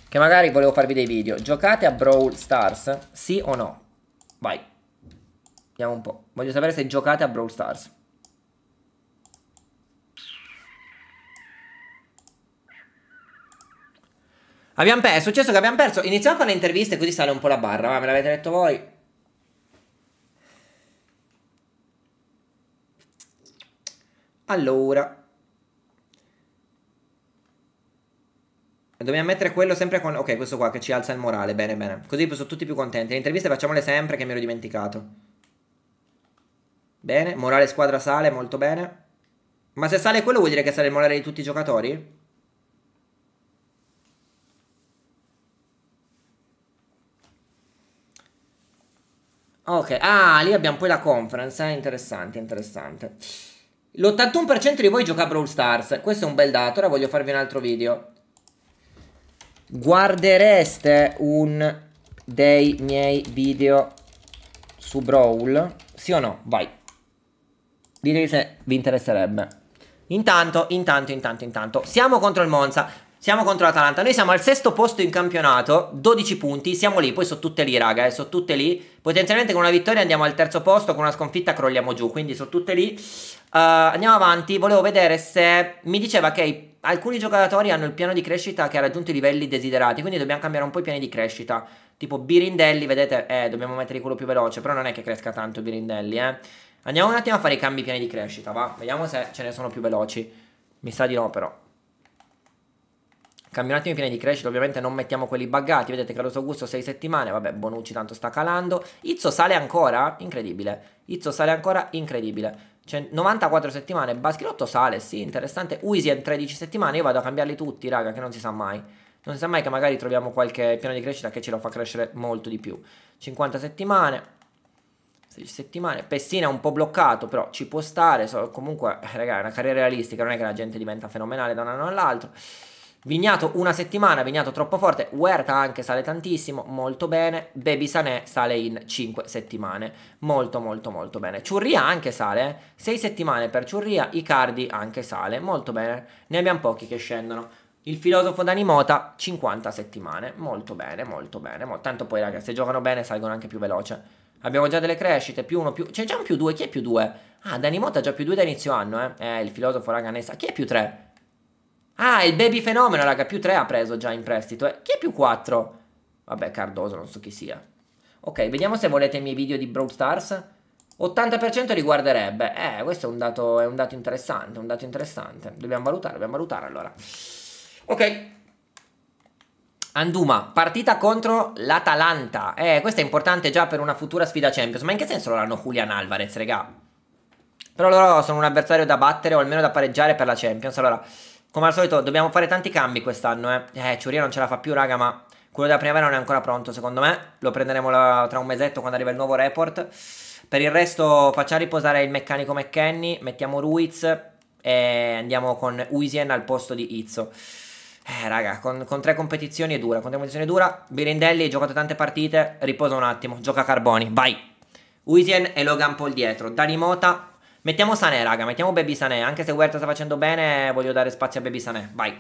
Che magari volevo farvi dei video. Giocate a Brawl Stars? Sì o no? Vai. Vediamo un po'. Voglio sapere se giocate a Brawl Stars. Abbiamo perso, è successo che abbiamo perso. Iniziamo con le interviste così sale un po' la barra, ma me l'avete detto voi. Allora. Dobbiamo mettere quello sempre con... Ok, questo qua che ci alza il morale. Bene, bene. Così sono tutti più contenti. Le interviste facciamole sempre che mi ero dimenticato. Bene, morale squadra sale, molto bene. Ma se sale quello vuol dire che sale il morale di tutti i giocatori? Ok, ah, lì abbiamo poi la conference, eh? interessante, interessante. L'81% di voi gioca a Brawl Stars. Questo è un bel dato. Ora voglio farvi un altro video. Guardereste un dei miei video su Brawl? Sì o no? Vai. Ditemi se vi interesserebbe. Intanto, intanto, intanto, intanto. Siamo contro il Monza. Siamo contro l'Atalanta. Noi siamo al sesto posto in campionato, 12 punti. Siamo lì, poi sono tutte lì, raga. Eh, sono tutte lì. Potenzialmente con una vittoria andiamo al terzo posto. Con una sconfitta crolliamo giù. Quindi sono tutte lì. Uh, andiamo avanti, volevo vedere se mi diceva che alcuni giocatori hanno il piano di crescita che ha raggiunto i livelli desiderati, quindi dobbiamo cambiare un po' i piani di crescita. Tipo Birindelli, vedete, eh, dobbiamo mettere quello più veloce, però non è che cresca tanto Birindelli, eh. Andiamo un attimo a fare i cambi piani di crescita, va? Vediamo se ce ne sono più veloci. Mi sa di no, però. Cambio un attimo i piani di crescita, ovviamente non mettiamo quelli buggati, vedete Carlos Augusto 6 settimane, vabbè Bonucci tanto sta calando, Izzo sale ancora, incredibile, Izzo sale ancora, incredibile, cioè, 94 settimane, Baschirotto sale, sì, interessante. Uisi 13 settimane, io vado a cambiarli tutti, raga, che non si sa mai. Non si sa mai che magari troviamo qualche piano di crescita che ce lo fa crescere molto di più. 50 settimane. 16 settimane. Pessina è un po' bloccato, però ci può stare. So, comunque, eh, è una carriera realistica. Non è che la gente diventa fenomenale da un anno all'altro. Vignato una settimana, Vignato troppo forte, Huerta anche sale tantissimo, molto bene, Baby Sané sale in 5 settimane, molto molto molto bene. Ciurria anche sale, 6 eh. settimane per Ciurria, Icardi anche sale, molto bene, ne abbiamo pochi che scendono. Il filosofo Dani Mota, 50 settimane, molto bene, molto bene, molto... tanto poi ragazzi se giocano bene salgono anche più veloce. Abbiamo già delle crescite, più uno, più... C'è già un più due, chi è più due? Ah, Dani Mota ha già più due da inizio anno, eh? Eh, il filosofo raga ne sa. Chi è più tre? Ah, il baby fenomeno, raga, più 3 ha preso già in prestito. Eh. Chi è più 4? Vabbè, Cardoso, non so chi sia. Ok, vediamo se volete i miei video di Brawl Stars. 80% riguarderebbe. Eh, questo è un, dato, è un dato interessante, un dato interessante. Dobbiamo valutare, dobbiamo valutare allora. Ok. Anduma, partita contro l'Atalanta. Eh, questo è importante già per una futura sfida Champions. Ma in che senso loro hanno Julian Alvarez, regà? Però loro sono un avversario da battere o almeno da pareggiare per la Champions. Allora, come al solito dobbiamo fare tanti cambi quest'anno, eh. Eh, Ciuria non ce la fa più, raga, ma quello della primavera non è ancora pronto, secondo me. Lo prenderemo la, tra un mesetto quando arriva il nuovo report. Per il resto facciamo riposare il meccanico McKenny, mettiamo Ruiz e andiamo con Uisien al posto di Izzo. Eh, raga, con, con, tre competizioni è dura, con tre competizioni è dura. Birindelli ha giocato tante partite, riposa un attimo, gioca Carboni, vai. Uisien e Logan Paul dietro, Danimota Mettiamo Sané, raga, mettiamo Baby Sané. Anche se Huerta sta facendo bene, voglio dare spazio a Baby Sané. Vai.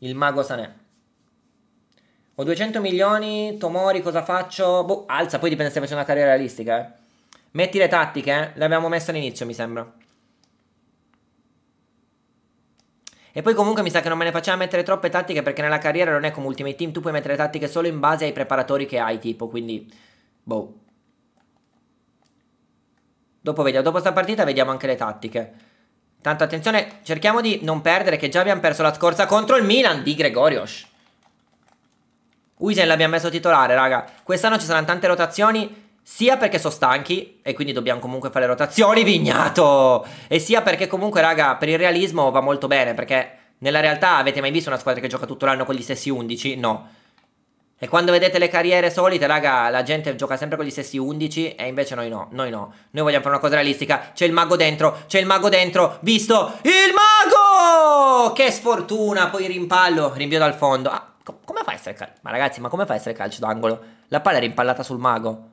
Il mago Sané. Ho 200 milioni, Tomori, cosa faccio? Boh, alza, poi dipende se faccio una carriera realistica, eh. Metti le tattiche, eh. Le abbiamo messe all'inizio, mi sembra. E poi comunque mi sa che non me ne faceva mettere troppe tattiche perché nella carriera non è come Ultimate Team, tu puoi mettere tattiche solo in base ai preparatori che hai, tipo, quindi... Boh. Dopo vediamo, dopo sta partita vediamo anche le tattiche. Tanto attenzione, cerchiamo di non perdere che già abbiamo perso la scorsa contro il Milan di Gregorios. Wisen l'abbiamo messo titolare, raga. Quest'anno ci saranno tante rotazioni, sia perché sono stanchi e quindi dobbiamo comunque fare rotazioni, Vignato! E sia perché comunque, raga, per il realismo va molto bene, perché nella realtà avete mai visto una squadra che gioca tutto l'anno con gli stessi 11? No. E quando vedete le carriere solite, raga, la gente gioca sempre con gli stessi 11 e invece noi no, noi no. Noi vogliamo fare una cosa realistica. C'è il mago dentro, c'è il mago dentro, visto il mago! Che sfortuna, poi rimpallo, rinvio dal fondo. Ah, co come fa a essere calcio? Ma ragazzi, ma come fa a essere calcio d'angolo? La palla è rimpallata sul mago.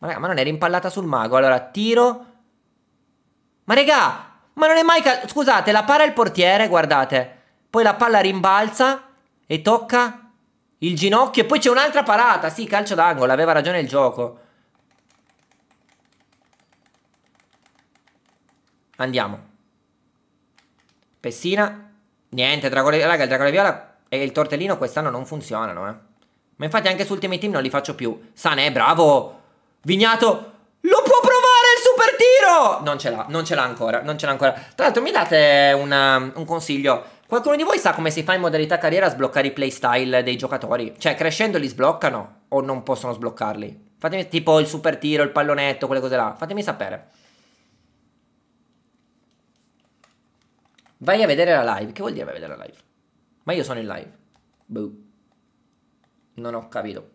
Ma raga, ma non è rimpallata sul mago. Allora, tiro. Ma raga, ma non è mai calcio. Scusate, la para il portiere, guardate. Poi la palla rimbalza e tocca il ginocchio e poi c'è un'altra parata. Sì, calcio d'angolo, aveva ragione il gioco. Andiamo. Pessina. Niente, dragone, raga, il dragone viola e il tortellino quest'anno non funzionano, eh. Ma infatti anche su Ultimate Team non li faccio più. Sané, eh, bravo. Vignato, lo può provare il super tiro! Non ce l'ha, non ce l'ha ancora, non ce l'ha ancora. Tra l'altro mi date una, um, un consiglio Qualcuno di voi sa come si fa in modalità carriera a sbloccare i playstyle dei giocatori? Cioè, crescendo li sbloccano o non possono sbloccarli? Fatemi, tipo il super tiro, il pallonetto, quelle cose là. Fatemi sapere. Vai a vedere la live. Che vuol dire vai a vedere la live? Ma io sono in live. Boh. Non ho capito.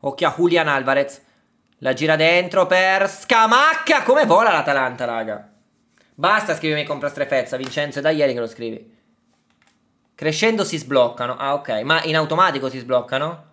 Occhio a Julian Alvarez. La gira dentro per Scamacca. Come vola l'Atalanta, raga. Basta scrivermi compra strefezza, Vincenzo, è da ieri che lo scrivi. Crescendo si sbloccano. Ah, ok. Ma in automatico si sbloccano?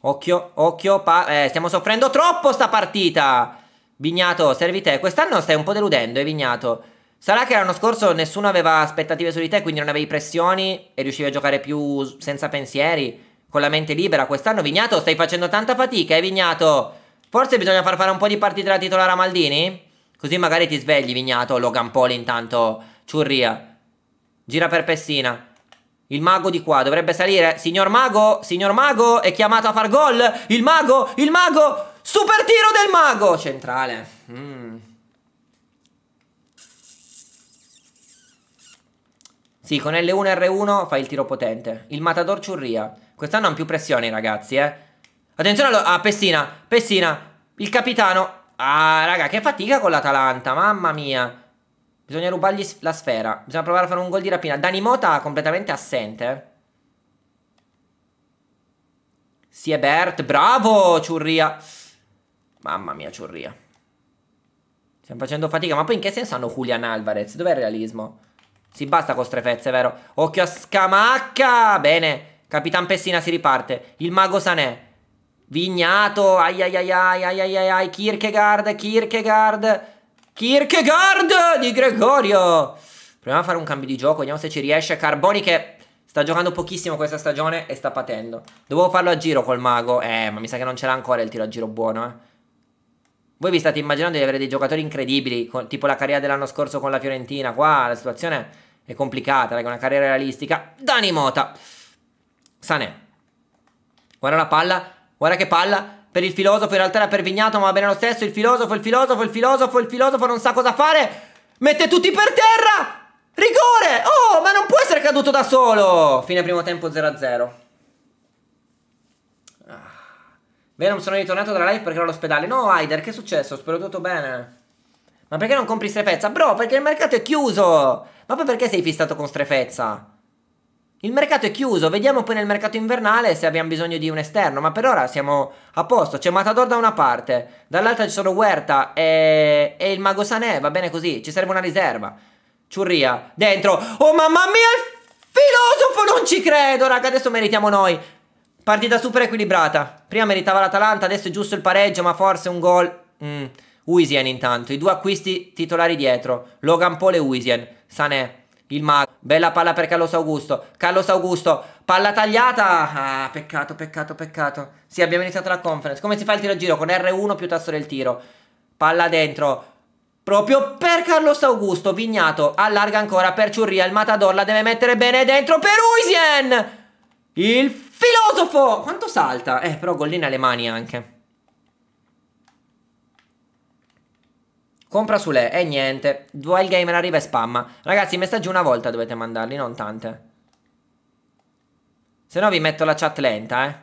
Occhio, occhio. eh, stiamo soffrendo troppo sta partita. Vignato, servi te. Quest'anno stai un po' deludendo, eh, Vignato. Sarà che l'anno scorso nessuno aveva aspettative su di te, quindi non avevi pressioni e riuscivi a giocare più senza pensieri, con la mente libera. Quest'anno, Vignato, stai facendo tanta fatica, eh, Vignato. Forse bisogna far fare un po' di partita da titolare a Maldini? Così magari ti svegli, Vignato, Logan Paul intanto, ciurria. Gira per Pessina. Il mago di qua dovrebbe salire. Signor mago, signor mago, è chiamato a far gol. Il mago, il mago. Super tiro del mago. Centrale. Mm. Sì, con L1 e R1 fai il tiro potente. Il matador ciurria. Quest'anno hanno più pressioni, ragazzi, eh. Attenzione a Pessina, Pessina, il capitano, Ah, raga, che fatica con l'Atalanta, mamma mia. Bisogna rubargli la sfera. Bisogna provare a fare un gol di rapina. Danimota completamente assente. Eh. Si è Bert. Bravo, Ciurria. Mamma mia, Ciurria. Stiamo facendo fatica. Ma poi in che senso hanno Julian Alvarez? Dov'è il realismo? Si basta con strefezze, vero? Occhio a Scamacca! Bene. Capitan Pessina si riparte. Il mago Sanè. Vignato, ai ai ai ai ai ai ai ai, Kierkegaard, Kierkegaard, Kierkegaard di Gregorio. Proviamo a fare un cambio di gioco, vediamo se ci riesce. Carboni che sta giocando pochissimo questa stagione e sta patendo. Dovevo farlo a giro col mago, eh, ma mi sa che non ce l'ha ancora il tiro a giro buono, eh. Voi vi state immaginando di avere dei giocatori incredibili, con, tipo la carriera dell'anno scorso con la Fiorentina. Qua la situazione è complicata, raga, una carriera realistica. Dani Mota. Sané. Guarda la palla, Guarda che palla per il filosofo, in realtà era per Vignato, ma va bene lo stesso, il filosofo, il filosofo, il filosofo, il filosofo non sa cosa fare. Mette tutti per terra! Rigore! Oh, ma non può essere caduto da solo! Fine primo tempo 0-0. Ah. Venom sono ritornato dalla live perché ero all'ospedale. No, Aider, che è successo? Spero tutto bene. Ma perché non compri strefezza? Bro, perché il mercato è chiuso! Ma poi perché sei fissato con strefezza? Il mercato è chiuso, vediamo poi nel mercato invernale se abbiamo bisogno di un esterno, ma per ora siamo a posto, c'è Matador da una parte, dall'altra ci sono Huerta e, e il Mago Sanè, va bene così, ci serve una riserva. Ciurria, dentro, oh mamma mia, il filosofo, non ci credo, raga, adesso meritiamo noi. Partita super equilibrata, prima meritava l'Atalanta, adesso è giusto il pareggio, ma forse un gol... Mm. Uisien intanto, i due acquisti titolari dietro, Logan Paul e Uisien, Sanè il mago. Bella palla per Carlos Augusto. Carlos Augusto. Palla tagliata. Ah, peccato, peccato, peccato. Sì, abbiamo iniziato la conference. Come si fa il tiro a giro? Con R1 più tasto del tiro. Palla dentro. Proprio per Carlos Augusto. Vignato. Allarga ancora per Ciurria. Il Matador la deve mettere bene dentro per Uisien. Il filosofo. Quanto salta? Eh, però gollina alle mani anche. Compra su lei, e niente. Dual Gamer arriva e spamma. Ragazzi, i messaggi una volta dovete mandarli, non tante. Se no vi metto la chat lenta, eh.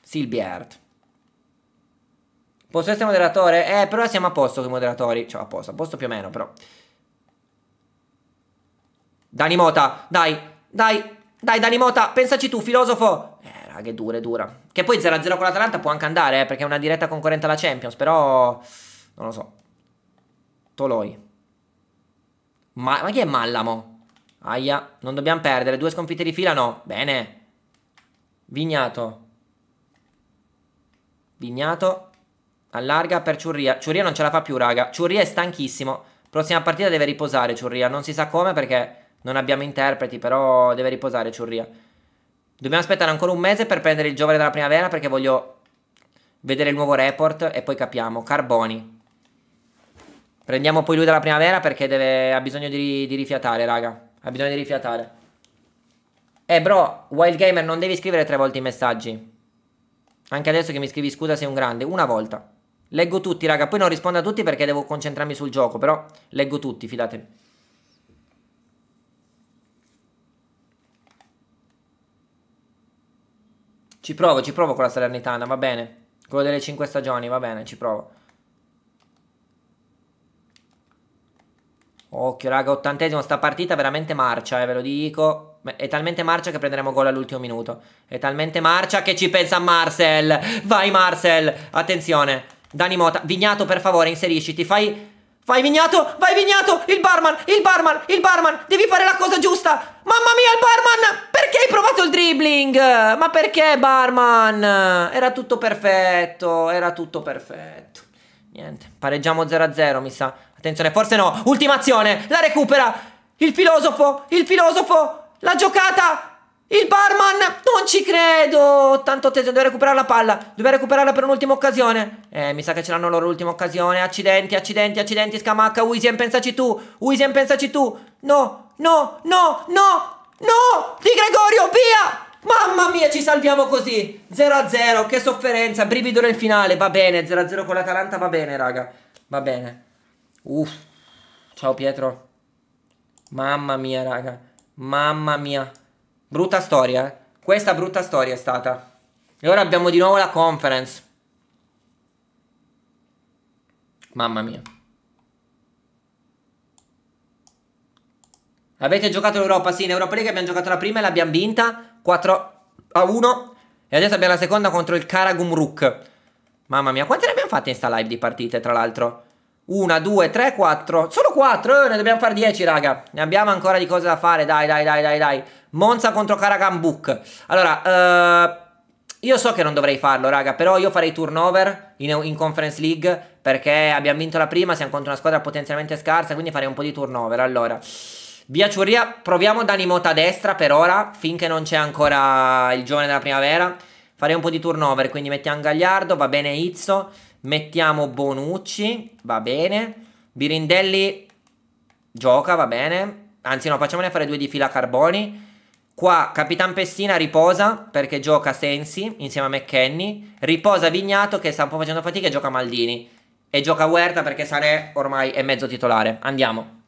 Silbiert. Posso essere moderatore? Eh, però siamo a posto con i moderatori. Cioè, a posto, a posto più o meno, però. Dani Mota, dai, dai, dai Dani Mota, pensaci tu, filosofo. Ah, che dura, è dura. Che poi 0-0 con l'Atalanta può anche andare, eh, perché è una diretta concorrente alla Champions, però... Non lo so. Toloi. Ma, ma chi è Mallamo? Aia, non dobbiamo perdere. Due sconfitte di fila, no. Bene. Vignato. Vignato. Allarga per Ciurria. Ciurria non ce la fa più, raga. Ciurria è stanchissimo. Prossima partita deve riposare Ciurria. Non si sa come perché non abbiamo interpreti, però deve riposare Ciurria. Dobbiamo aspettare ancora un mese per prendere il giovane dalla primavera perché voglio vedere il nuovo report e poi capiamo. Carboni. Prendiamo poi lui dalla primavera perché deve, ha bisogno di, di rifiatare, raga. Ha bisogno di rifiatare. Eh, bro, Wild Gamer, non devi scrivere tre volte i messaggi. Anche adesso che mi scrivi scusa sei un grande. Una volta. Leggo tutti, raga. Poi non rispondo a tutti perché devo concentrarmi sul gioco, però leggo tutti, fidatevi. Ci provo, ci provo con la Salernitana, va bene. Quello delle 5 stagioni, va bene, ci provo. Occhio, raga, ottantesimo. Sta partita veramente marcia, eh, ve lo dico. È talmente marcia che prenderemo gol all'ultimo minuto. È talmente marcia che ci pensa Marcel. Vai, Marcel. Attenzione. Dani Mota. Vignato, per favore, inserisci. Ti Fai Vai Vignato, vai Vignato, il barman, il barman, il barman, devi fare la cosa giusta. Mamma mia, il barman, perché hai provato il dribbling? Ma perché barman? Era tutto perfetto, era tutto perfetto. Niente, pareggiamo 0-0, mi sa. Attenzione, forse no, ultima azione, la recupera. Il filosofo, il filosofo, la giocata, il barman, non ci credo! Tanto attenzione, deve recuperare la palla, deve recuperarla per un'ultima occasione. Eh, mi sa che ce l'hanno loro l'ultima occasione. Accidenti, accidenti, accidenti, Scamacca, Wisian, pensaci tu, Wisian, pensaci tu. No, no, no, no, no! Di Gregorio, via! Mamma mia, ci salviamo così! 0-0, che sofferenza, brivido nel finale, va bene, 0-0 con l'Atalanta, va bene, raga, va bene. Uff, ciao Pietro. Mamma mia, raga, mamma mia. Brutta storia, eh. Questa brutta storia è stata. E ora abbiamo di nuovo la conference. Mamma mia. Avete giocato l'Europa? Sì, in Europa League abbiamo giocato la prima e l'abbiamo vinta 4 a 1 e adesso abbiamo la seconda contro il Karagumruk. Mamma mia, quante ne abbiamo fatte in sta live di partite, tra l'altro? Una, due, tre, quattro. Solo quattro, eh, ne dobbiamo fare dieci, raga. Ne abbiamo ancora di cose da fare, dai, dai, dai, dai, dai. Monza contro Karagan Book. Allora, uh, io so che non dovrei farlo, raga, però io farei turnover in, in, Conference League perché abbiamo vinto la prima, siamo contro una squadra potenzialmente scarsa, quindi farei un po' di turnover. Allora, via Ciuria, proviamo Dani Mota a destra per ora, finché non c'è ancora il giovane della primavera. Farei un po' di turnover, quindi mettiamo Gagliardo, va bene Izzo, mettiamo Bonucci, va bene. Birindelli gioca, va bene. Anzi no, facciamone fare due di fila Carboni. Qua Capitan Pessina riposa perché gioca Sensi insieme a McKenny, riposa Vignato che sta un po' facendo fatica e gioca Maldini e gioca Huerta perché Sané ormai è mezzo titolare. Andiamo.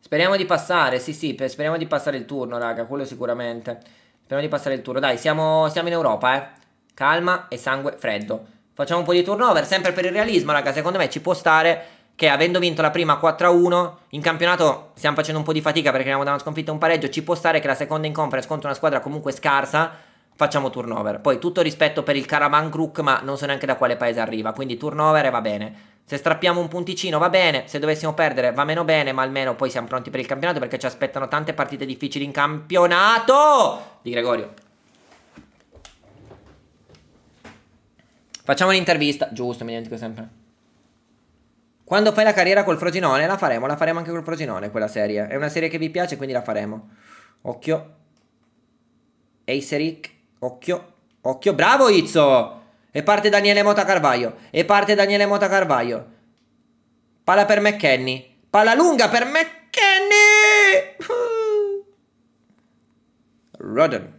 Speriamo di passare, sì sì, speriamo di passare il turno raga, quello sicuramente. Speriamo di passare il turno, dai, siamo, siamo in Europa eh. Calma e sangue freddo. Facciamo un po' di turnover, sempre per il realismo raga, secondo me ci può stare che avendo vinto la prima 4-1, in campionato stiamo facendo un po' di fatica perché abbiamo da una sconfitta e un pareggio, ci può stare che la seconda in conference contro una squadra comunque scarsa, facciamo turnover. Poi tutto rispetto per il Caravan Crook, ma non so neanche da quale paese arriva, quindi turnover e va bene. Se strappiamo un punticino va bene, se dovessimo perdere va meno bene, ma almeno poi siamo pronti per il campionato perché ci aspettano tante partite difficili in campionato di Gregorio. Facciamo l'intervista, giusto, mi dimentico sempre. Quando fai la carriera col Froginone, la faremo, la faremo anche col Froginone quella serie. È una serie che vi piace, quindi la faremo. Occhio. Eiseric, occhio, occhio. Bravo Izzo! E parte Daniele Mota Carvaio. E parte Daniele Mota Carvaio. Palla per McKenny. Palla lunga per McKenny! [laughs] Rodden.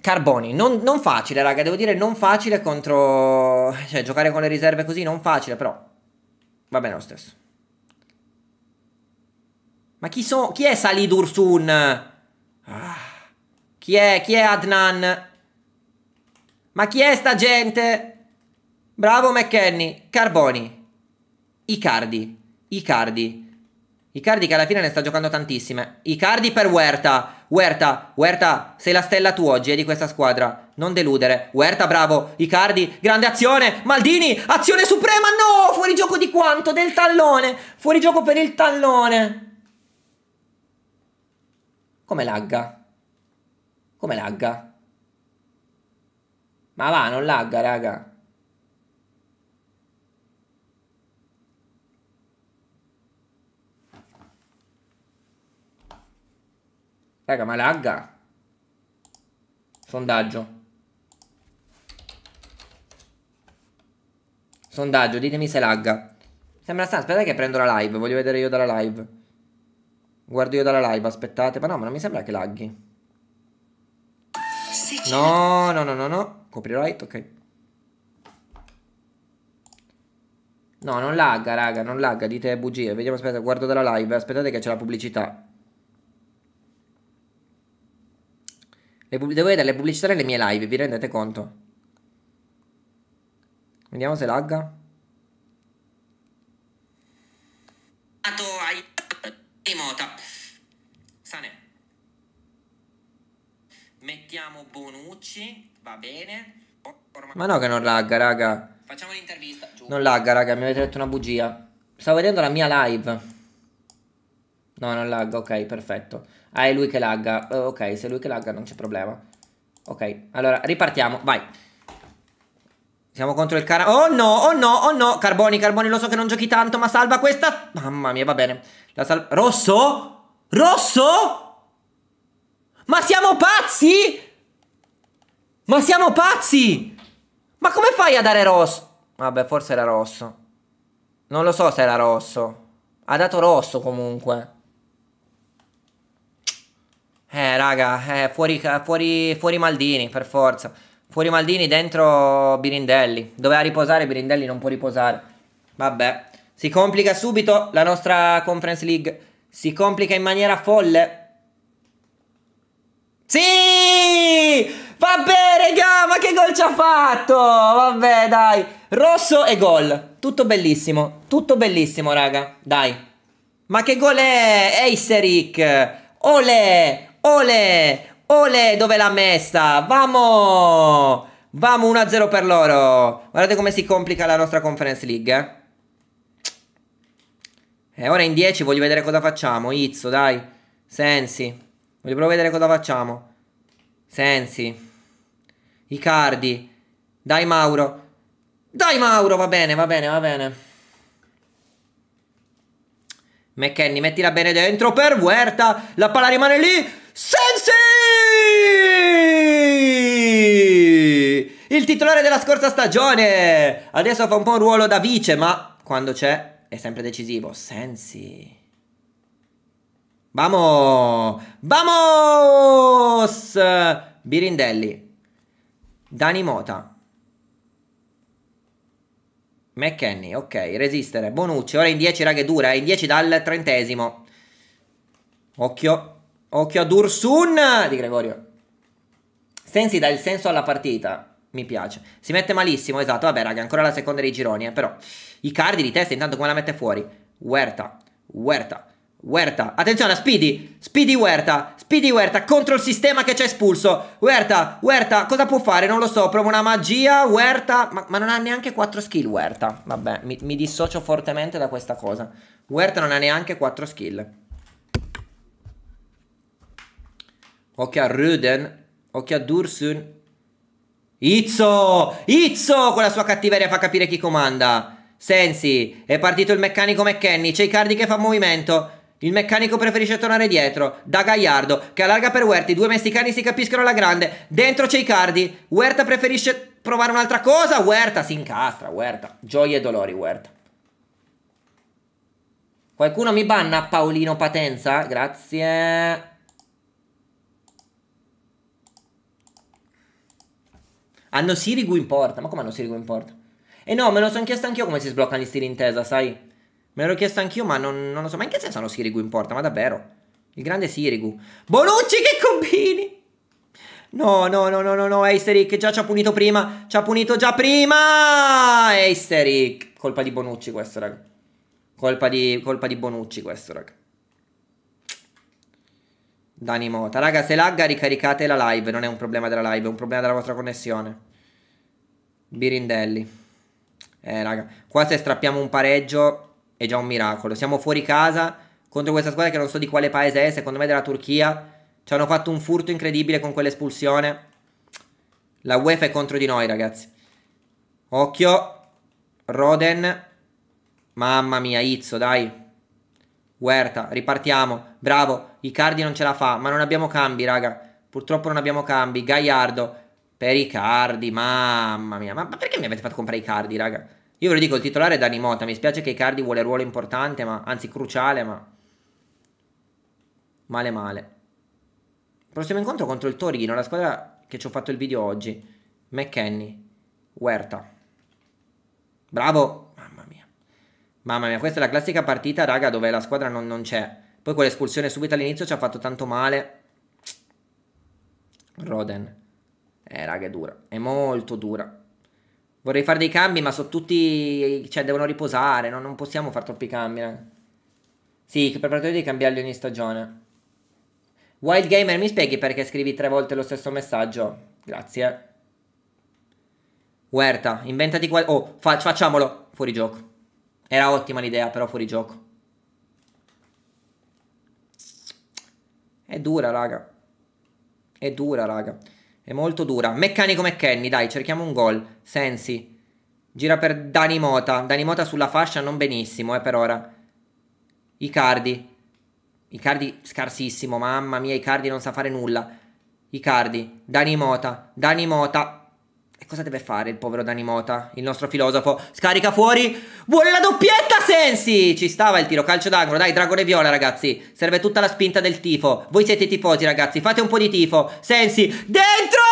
Carboni, non, non, facile, raga, devo dire non facile contro... Cioè, giocare con le riserve così non facile, però... Va bene lo stesso. Ma chi, so, chi è Salid Ursun? Ah, chi è? Chi è Adnan? Ma chi è sta gente? Bravo McKenny, Carboni, Icardi, Icardi. Icardi che alla fine ne sta giocando tantissime. Icardi per Huerta. Huerta, Huerta, sei la stella tu oggi eh, di questa squadra. Non deludere. Huerta, bravo. Icardi, grande azione. Maldini, azione suprema. No, fuori gioco di quanto? Del tallone. Fuori gioco per il tallone. Come lagga? Come lagga? Ma va, non lagga, raga. Raga, ma lagga. Sondaggio. Sondaggio, ditemi se lagga. Sembra strano, aspettate che prendo la live, voglio vedere io dalla live. Guardo io dalla live, aspettate, ma no, ma non mi sembra che laghi. No, no, no, no, no. Copyright, ok. No, non lagga, raga, non lagga, dite bugie. Vediamo, aspetta, guardo dalla live, aspettate che c'è la pubblicità. pub- devo vedere le pubblicità nelle mie live, vi rendete conto? Vediamo se lagga. Remota. Sane. Mettiamo Bonucci, va bene. Ma no che non lagga, raga. Facciamo l'intervista. Giù. Non lagga, raga, mi avete detto una bugia. Stavo vedendo la mia live. No, non lagga, ok, perfetto. Ah, è lui che lagga. Oh, ok, se è lui che lagga non c'è problema. Ok, allora ripartiamo, vai. Siamo contro il cara... Oh no, oh no, oh no. Carboni, Carboni, lo so che non giochi tanto, ma salva questa... Mamma mia, va bene. La salva... Rosso? Rosso? Ma siamo pazzi? Ma siamo pazzi! Ma come fai a dare rosso? Vabbè, forse era rosso. Non lo so se era rosso. Ha dato rosso comunque. Eh, raga, eh, fuori, eh, fuori, fuori Maldini, per forza. Fuori Maldini, dentro Birindelli. Doveva riposare, Birindelli non può riposare. Vabbè. Si complica subito la nostra Conference League. Si complica in maniera folle. Sì! Vabbè, regà, ma che gol ci ha fatto? Vabbè, dai. Rosso e gol. Tutto bellissimo. Tutto bellissimo, raga. Dai. Ma che gol è? Eiseric. Ole! Ole! Ole, dove l'ha messa? Vamo! Vamo 1-0 per loro. Guardate come si complica la nostra Conference League. Eh? E eh, ora in 10 voglio vedere cosa facciamo. Izzo, dai. Sensi. Voglio proprio vedere cosa facciamo. Sensi. Icardi. Dai Mauro. Dai Mauro, va bene, va bene, va bene. McKenny, mettila bene dentro per Huerta. La palla rimane lì. Sensi! Il titolare della scorsa stagione! Adesso fa un po' un ruolo da vice, ma quando c'è è sempre decisivo. Sensi. Vamos! Vamos! Birindelli. Dani Mota. McKenny, ok, resistere. Bonucci, ora in 10, raghe dura, eh, in 10 dal trentesimo. Occhio. Occhio a Dursun di Gregorio. Sensi dà il senso alla partita. Mi piace. Si mette malissimo, esatto. Vabbè, raga, ancora la seconda dei gironi, eh, però. I cardi di testa, intanto come la mette fuori? Huerta, Huerta, Huerta. Attenzione a Speedy. Speedy Huerta. Speedy Huerta contro il sistema che ci ha espulso. Huerta, Huerta, cosa può fare? Non lo so. Prova una magia. Huerta. Ma, ma non ha neanche 4 skill Huerta. Vabbè, mi, mi dissocio fortemente da questa cosa. Huerta non ha neanche 4 skill. Occhio a Ruden. Occhio a Dursun. Izzo! Izzo! Con la sua cattiveria fa capire chi comanda. Sensi, è partito il meccanico McKenny, c'è Icardi che fa movimento. Il meccanico preferisce tornare dietro, da Gagliardo, che allarga per Huerta, i due messicani si capiscono alla grande, dentro c'è Icardi, Huerta preferisce provare un'altra cosa, Huerta si incastra, Huerta, gioie e dolori Huerta. Qualcuno mi banna Paolino Patenza? Grazie. Hanno Sirigu in porta. Ma come hanno Sirigu in porta? E eh no, me lo sono chiesto anch'io come si sbloccano gli stili in tesa, sai? Me l'ho chiesto anch'io, ma non, non, lo so. Ma in che senso hanno Sirigu in porta? Ma davvero? Il grande Sirigu. Bonucci che combini! No, no, no, no, no, no, Eisterick già ci ha punito prima. Ci ha punito già prima! Eisterick. Colpa di Bonucci questo, raga. Colpa di, colpa di Bonucci questo, raga. Dani Mota. Raga, se lagga ricaricate la live, non è un problema della live, è un problema della vostra connessione. Birindelli. Eh, raga, qua se strappiamo un pareggio è già un miracolo. Siamo fuori casa contro questa squadra che non so di quale paese è, secondo me della Turchia. Ci hanno fatto un furto incredibile con quell'espulsione. La UEFA è contro di noi, ragazzi. Occhio. Roden. Mamma mia, Izzo, dai. Huerta, ripartiamo. Bravo. Icardi non ce la fa, ma non abbiamo cambi, raga. Purtroppo non abbiamo cambi. Gaiardo per Icardi, mamma mia. Ma perché mi avete fatto comprare Icardi, raga? Io ve lo dico, il titolare è Dani Mota. Mi spiace che Icardi vuole ruolo importante, ma anzi cruciale, ma male male. Prossimo incontro contro il Torino, la squadra che ci ho fatto il video oggi. McKenny, Huerta. Bravo, mamma mia. Mamma mia, questa è la classica partita, raga, dove la squadra non, non c'è. Poi quell'espulsione subito all'inizio ci ha fatto tanto male. Roden. Eh, raga, è dura. È molto dura. Vorrei fare dei cambi, ma sono tutti... Cioè, devono riposare, no? Non possiamo fare troppi cambi, raga. Sì, che preparatorio di cambiarli ogni stagione. Wild Gamer, mi spieghi perché scrivi tre volte lo stesso messaggio? Grazie. Huerta, inventati qualcosa... Oh, fa facciamolo. Fuori gioco. Era ottima l'idea, però fuori gioco. È dura, raga. È dura, raga. È molto dura. Meccanico McKenny, dai, cerchiamo un gol. Sensi. Gira per Dani Mota. Dani Mota sulla fascia non benissimo, eh, per ora. Icardi. Icardi scarsissimo, mamma mia, Icardi non sa fare nulla. Icardi, Dani Mota, Dani Mota, e cosa deve fare il povero Danimota, il nostro filosofo? Scarica fuori, vuole la doppietta Sensi! Ci stava il tiro, calcio d'angolo, dai Dragone Viola ragazzi, serve tutta la spinta del tifo. Voi siete tifosi ragazzi, fate un po' di tifo. Sensi, dentro!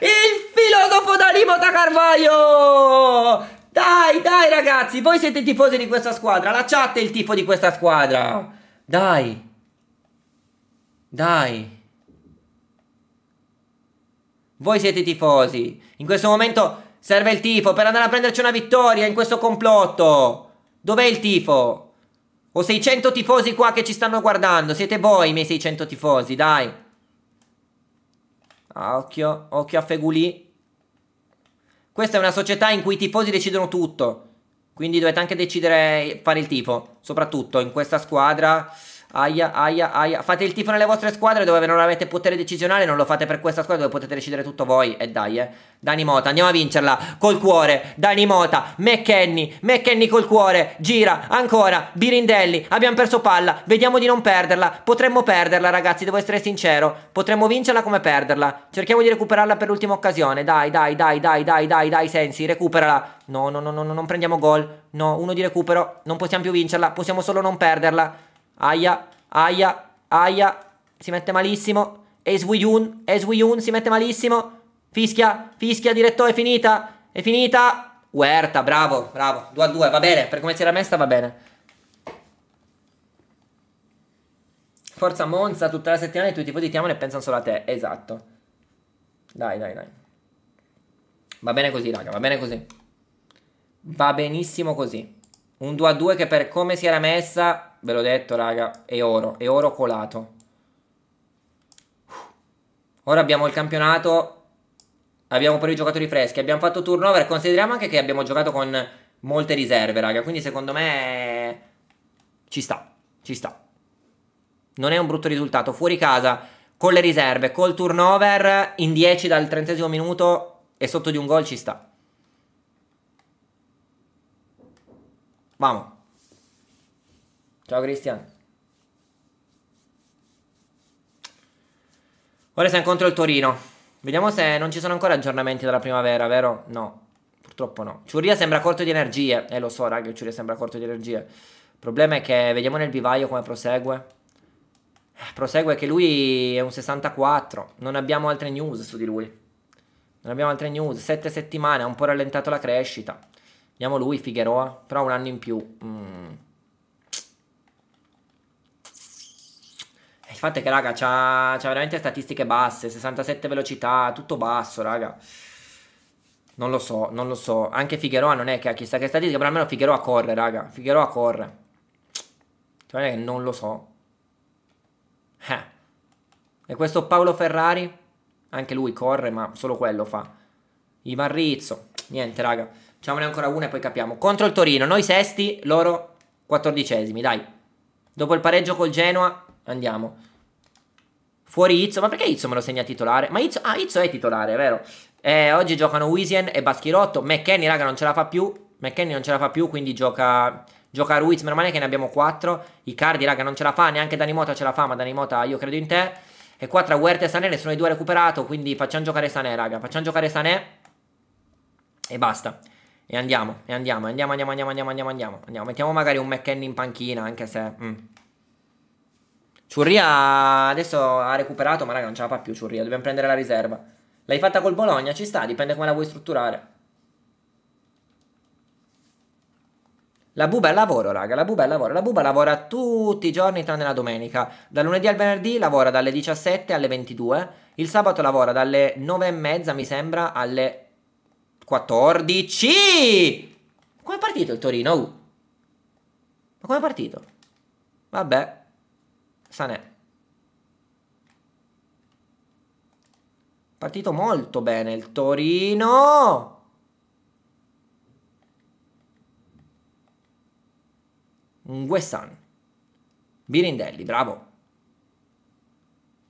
Il filosofo Danimota Carvaio! Dai, dai ragazzi, voi siete tifosi di questa squadra, lasciate il tifo di questa squadra. Dai. Dai. Voi siete i tifosi. In questo momento serve il tifo per andare a prenderci una vittoria in questo complotto. Dov'è il tifo? Ho 600 tifosi qua che ci stanno guardando. Siete voi i miei 600 tifosi, dai. Ah, occhio, occhio a Feguli. Questa è una società in cui i tifosi decidono tutto. Quindi dovete anche decidere fare il tifo. Soprattutto in questa squadra... Aia, aia, aia. Fate il tifo nelle vostre squadre dove non avete potere decisionale, non lo fate per questa squadra dove potete decidere tutto voi. E dai, eh. Dani Mota, andiamo a vincerla. Col cuore, Dani Mota, McKenny, McKenny col cuore, gira, ancora, Birindelli, abbiamo perso palla, vediamo di non perderla. Potremmo perderla, ragazzi, devo essere sincero. Potremmo vincerla come perderla. Cerchiamo di recuperarla per l'ultima occasione. Dai, dai, dai, dai, dai, dai, dai, Sensi, recuperala. No, no, no, no, no, non prendiamo gol. No, uno di recupero, non possiamo più vincerla, possiamo solo non perderla. Aia, aia, aia, si mette malissimo. Ace Wiyun, si mette malissimo. Fischia, fischia, direttore, è finita, è finita. Huerta, bravo, bravo, 2 a 2, va bene, per come si era messa va bene. Forza Monza, tutta la settimana e tutti i tifosi ti amano e pensano solo a te, esatto. Dai, dai, dai. Va bene così, raga, va bene così. Va benissimo così. Un 2 a 2 che per come si era messa ve l'ho detto raga, è oro, è oro colato. Ora abbiamo il campionato, abbiamo pure i giocatori freschi, abbiamo fatto turnover, consideriamo anche che abbiamo giocato con molte riserve raga, quindi secondo me ci sta, ci sta. Non è un brutto risultato, fuori casa, con le riserve, col turnover, in 10 dal trentesimo minuto e sotto di un gol ci sta. Vamos. Ciao Cristian. Ora siamo contro il Torino. Vediamo se non ci sono ancora aggiornamenti dalla primavera, vero? No, purtroppo no. Ciuria sembra corto di energie. Eh, lo so, raga, Ciuria sembra corto di energie. Il problema è che vediamo nel vivaio come prosegue. Eh, prosegue che lui è un 64. Non abbiamo altre news su di lui. Non abbiamo altre news. Sette settimane, ha un po' rallentato la crescita. Vediamo lui, Figueroa. Però un anno in più. Mmm... fatto è che, raga, c'ha, c'ha veramente statistiche basse, 67 velocità, tutto basso, raga. Non lo so, non lo so. Anche Figueroa non è che ha chissà che statistiche, però almeno Figueroa corre, raga. Figueroa corre. Cioè, non lo so. Eh. E questo Paolo Ferrari? Anche lui corre, ma solo quello fa. Ivan Rizzo. Niente, raga. Facciamone ancora una e poi capiamo. Contro il Torino, noi sesti, loro quattordicesimi, dai. Dopo il pareggio col Genoa, andiamo. Fuori Izzo, ma perché Izzo me lo segna titolare? Ma Izzo, ah, Izzo è titolare, è vero? Eh, oggi giocano Wisien e Baschirotto. McKenny, raga, non ce la fa più. McKenny non ce la fa più, quindi gioca, gioca Ruiz. Meno male che ne abbiamo 4. Icardi, raga, non ce la fa. Neanche Danimota ce la fa, ma Danimota, io credo in te. E qua tra Huerta e Sané nessuno dei due ha recuperato, quindi facciamo giocare Sané, raga. Facciamo giocare Sané. E basta. E andiamo, e andiamo, andiamo, andiamo, andiamo, andiamo, andiamo, andiamo. Mettiamo magari un McKenny in panchina, anche se... Mm. Ciurria adesso ha recuperato, ma raga, non ce la fa più Ciurria, dobbiamo prendere la riserva. L'hai fatta col Bologna, ci sta, dipende come la vuoi strutturare. La Buba è lavoro, raga, la Buba è lavoro. La Buba lavora tutti i giorni tranne la domenica. Da lunedì al venerdì lavora dalle 17 alle 22. Il sabato lavora dalle 9 e mezza, mi sembra, alle 14. Come è partito il Torino? Uh. Ma come è partito? Vabbè. Sané. Partito molto bene il Torino. Nguessan. Birindelli, bravo.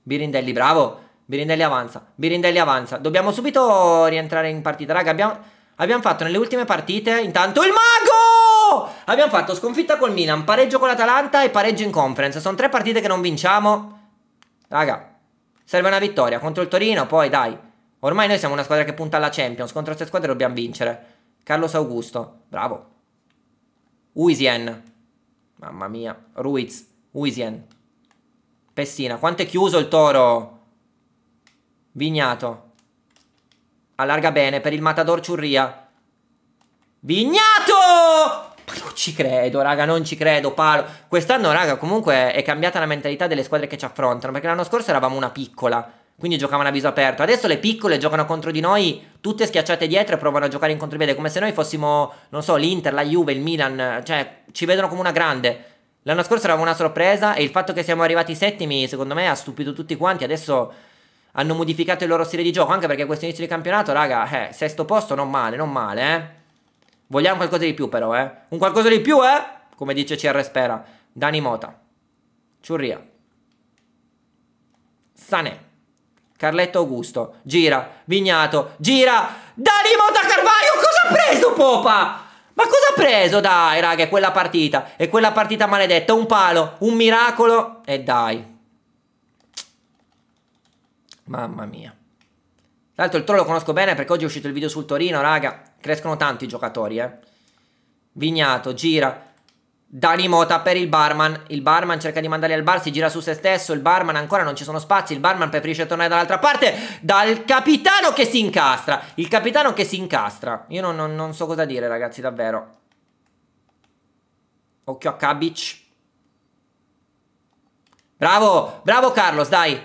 Birindelli, bravo. Birindelli avanza. Birindelli avanza. Dobbiamo subito rientrare in partita, raga. Abbiamo, abbiamo fatto nelle ultime partite intanto il mago! Oh, abbiamo fatto sconfitta col Milan, pareggio con l'Atalanta e pareggio in conference. Sono tre partite che non vinciamo. Raga, serve una vittoria contro il Torino, poi dai. Ormai noi siamo una squadra che punta alla Champions, contro queste squadre dobbiamo vincere. Carlos Augusto, bravo. Uisien. Mamma mia, Ruiz, Uisien. Pessina, quanto è chiuso il toro? Vignato. Allarga bene per il Matador Ciurria. Vignato! non ci credo, raga, non ci credo, palo. Quest'anno, raga, comunque è cambiata la mentalità delle squadre che ci affrontano, perché l'anno scorso eravamo una piccola, quindi giocavano a viso aperto. Adesso le piccole giocano contro di noi, tutte schiacciate dietro e provano a giocare in contropiede, come se noi fossimo, non so, l'Inter, la Juve, il Milan, cioè ci vedono come una grande. L'anno scorso eravamo una sorpresa e il fatto che siamo arrivati settimi, secondo me, ha stupito tutti quanti. Adesso hanno modificato il loro stile di gioco, anche perché questo inizio di campionato, raga, eh, sesto posto non male, non male, eh. Vogliamo qualcosa di più però, eh? Un qualcosa di più, eh? Come dice CR Spera. Dani Mota. Ciurria. Sané. Carletto Augusto. Gira. Vignato. Gira. Dani Mota Carvaio. Cosa ha preso Popa? Ma cosa ha preso? Dai, raga, è quella partita. E quella partita maledetta. Un palo. Un miracolo. E dai. Mamma mia l'altro il Toro lo conosco bene perché oggi è uscito il video sul Torino, raga. Crescono tanti i giocatori, eh. Vignato, gira. Dani Mota per il barman. Il barman cerca di mandarli al bar, si gira su se stesso. Il barman ancora non ci sono spazi. Il barman preferisce tornare dall'altra parte. Dal capitano che si incastra. Il capitano che si incastra. Io non, non, non so cosa dire, ragazzi, davvero. Occhio a Cabic. Bravo, bravo Carlos, dai.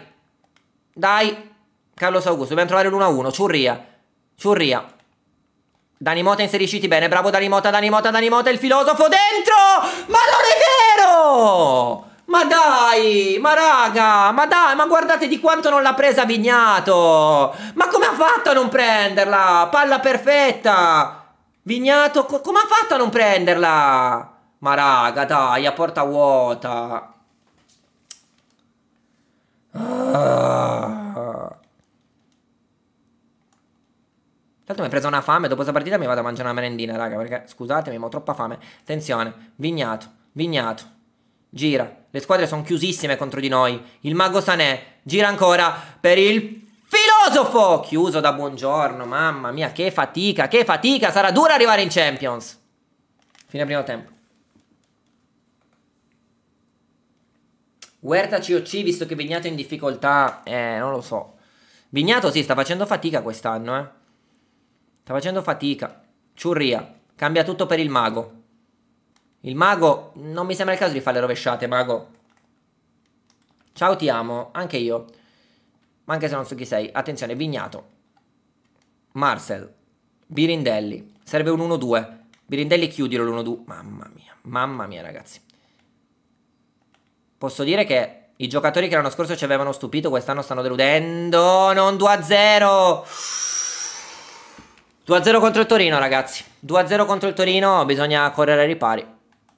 Dai. Carlos Augusto, dobbiamo trovare l'1-1. Ciurria. Ciurria. Dani Mota inserisciti bene, bravo Dani Mota, Dani Mota, Dani Mota, il filosofo dentro! Ma non è vero! Ma dai, ma raga, ma dai, ma guardate di quanto non l'ha presa Vignato! Ma come ha fatto a non prenderla? Palla perfetta! Vignato, co come ha fatto a non prenderla? Ma raga, dai, a porta vuota! Ah. Tanto mi è presa una fame, dopo questa partita mi vado a mangiare una merendina, raga, perché scusatemi, ma ho troppa fame. Attenzione, Vignato, Vignato, gira. Le squadre sono chiusissime contro di noi. Il mago Sanè, gira ancora per il filosofo! Chiuso da buongiorno, mamma mia, che fatica, che fatica, sarà dura arrivare in Champions. Fine primo tempo. Huerta COC, visto che Vignato è in difficoltà, eh, non lo so. Vignato sì, sta facendo fatica quest'anno, eh. Sta facendo fatica. Ciurria. Cambia tutto per il mago. Il mago... Non mi sembra il caso di fare le rovesciate, mago. Ciao, ti amo. Anche io. Ma anche se non so chi sei. Attenzione, Vignato. Marcel. Birindelli. Serve un 1-2. Birindelli chiudilo l'1-2. Mamma mia. Mamma mia, ragazzi. Posso dire che i giocatori che l'anno scorso ci avevano stupito quest'anno stanno deludendo. Non 2-0. 2-0 contro il Torino, ragazzi. 2-0 contro il Torino, bisogna correre ai ripari.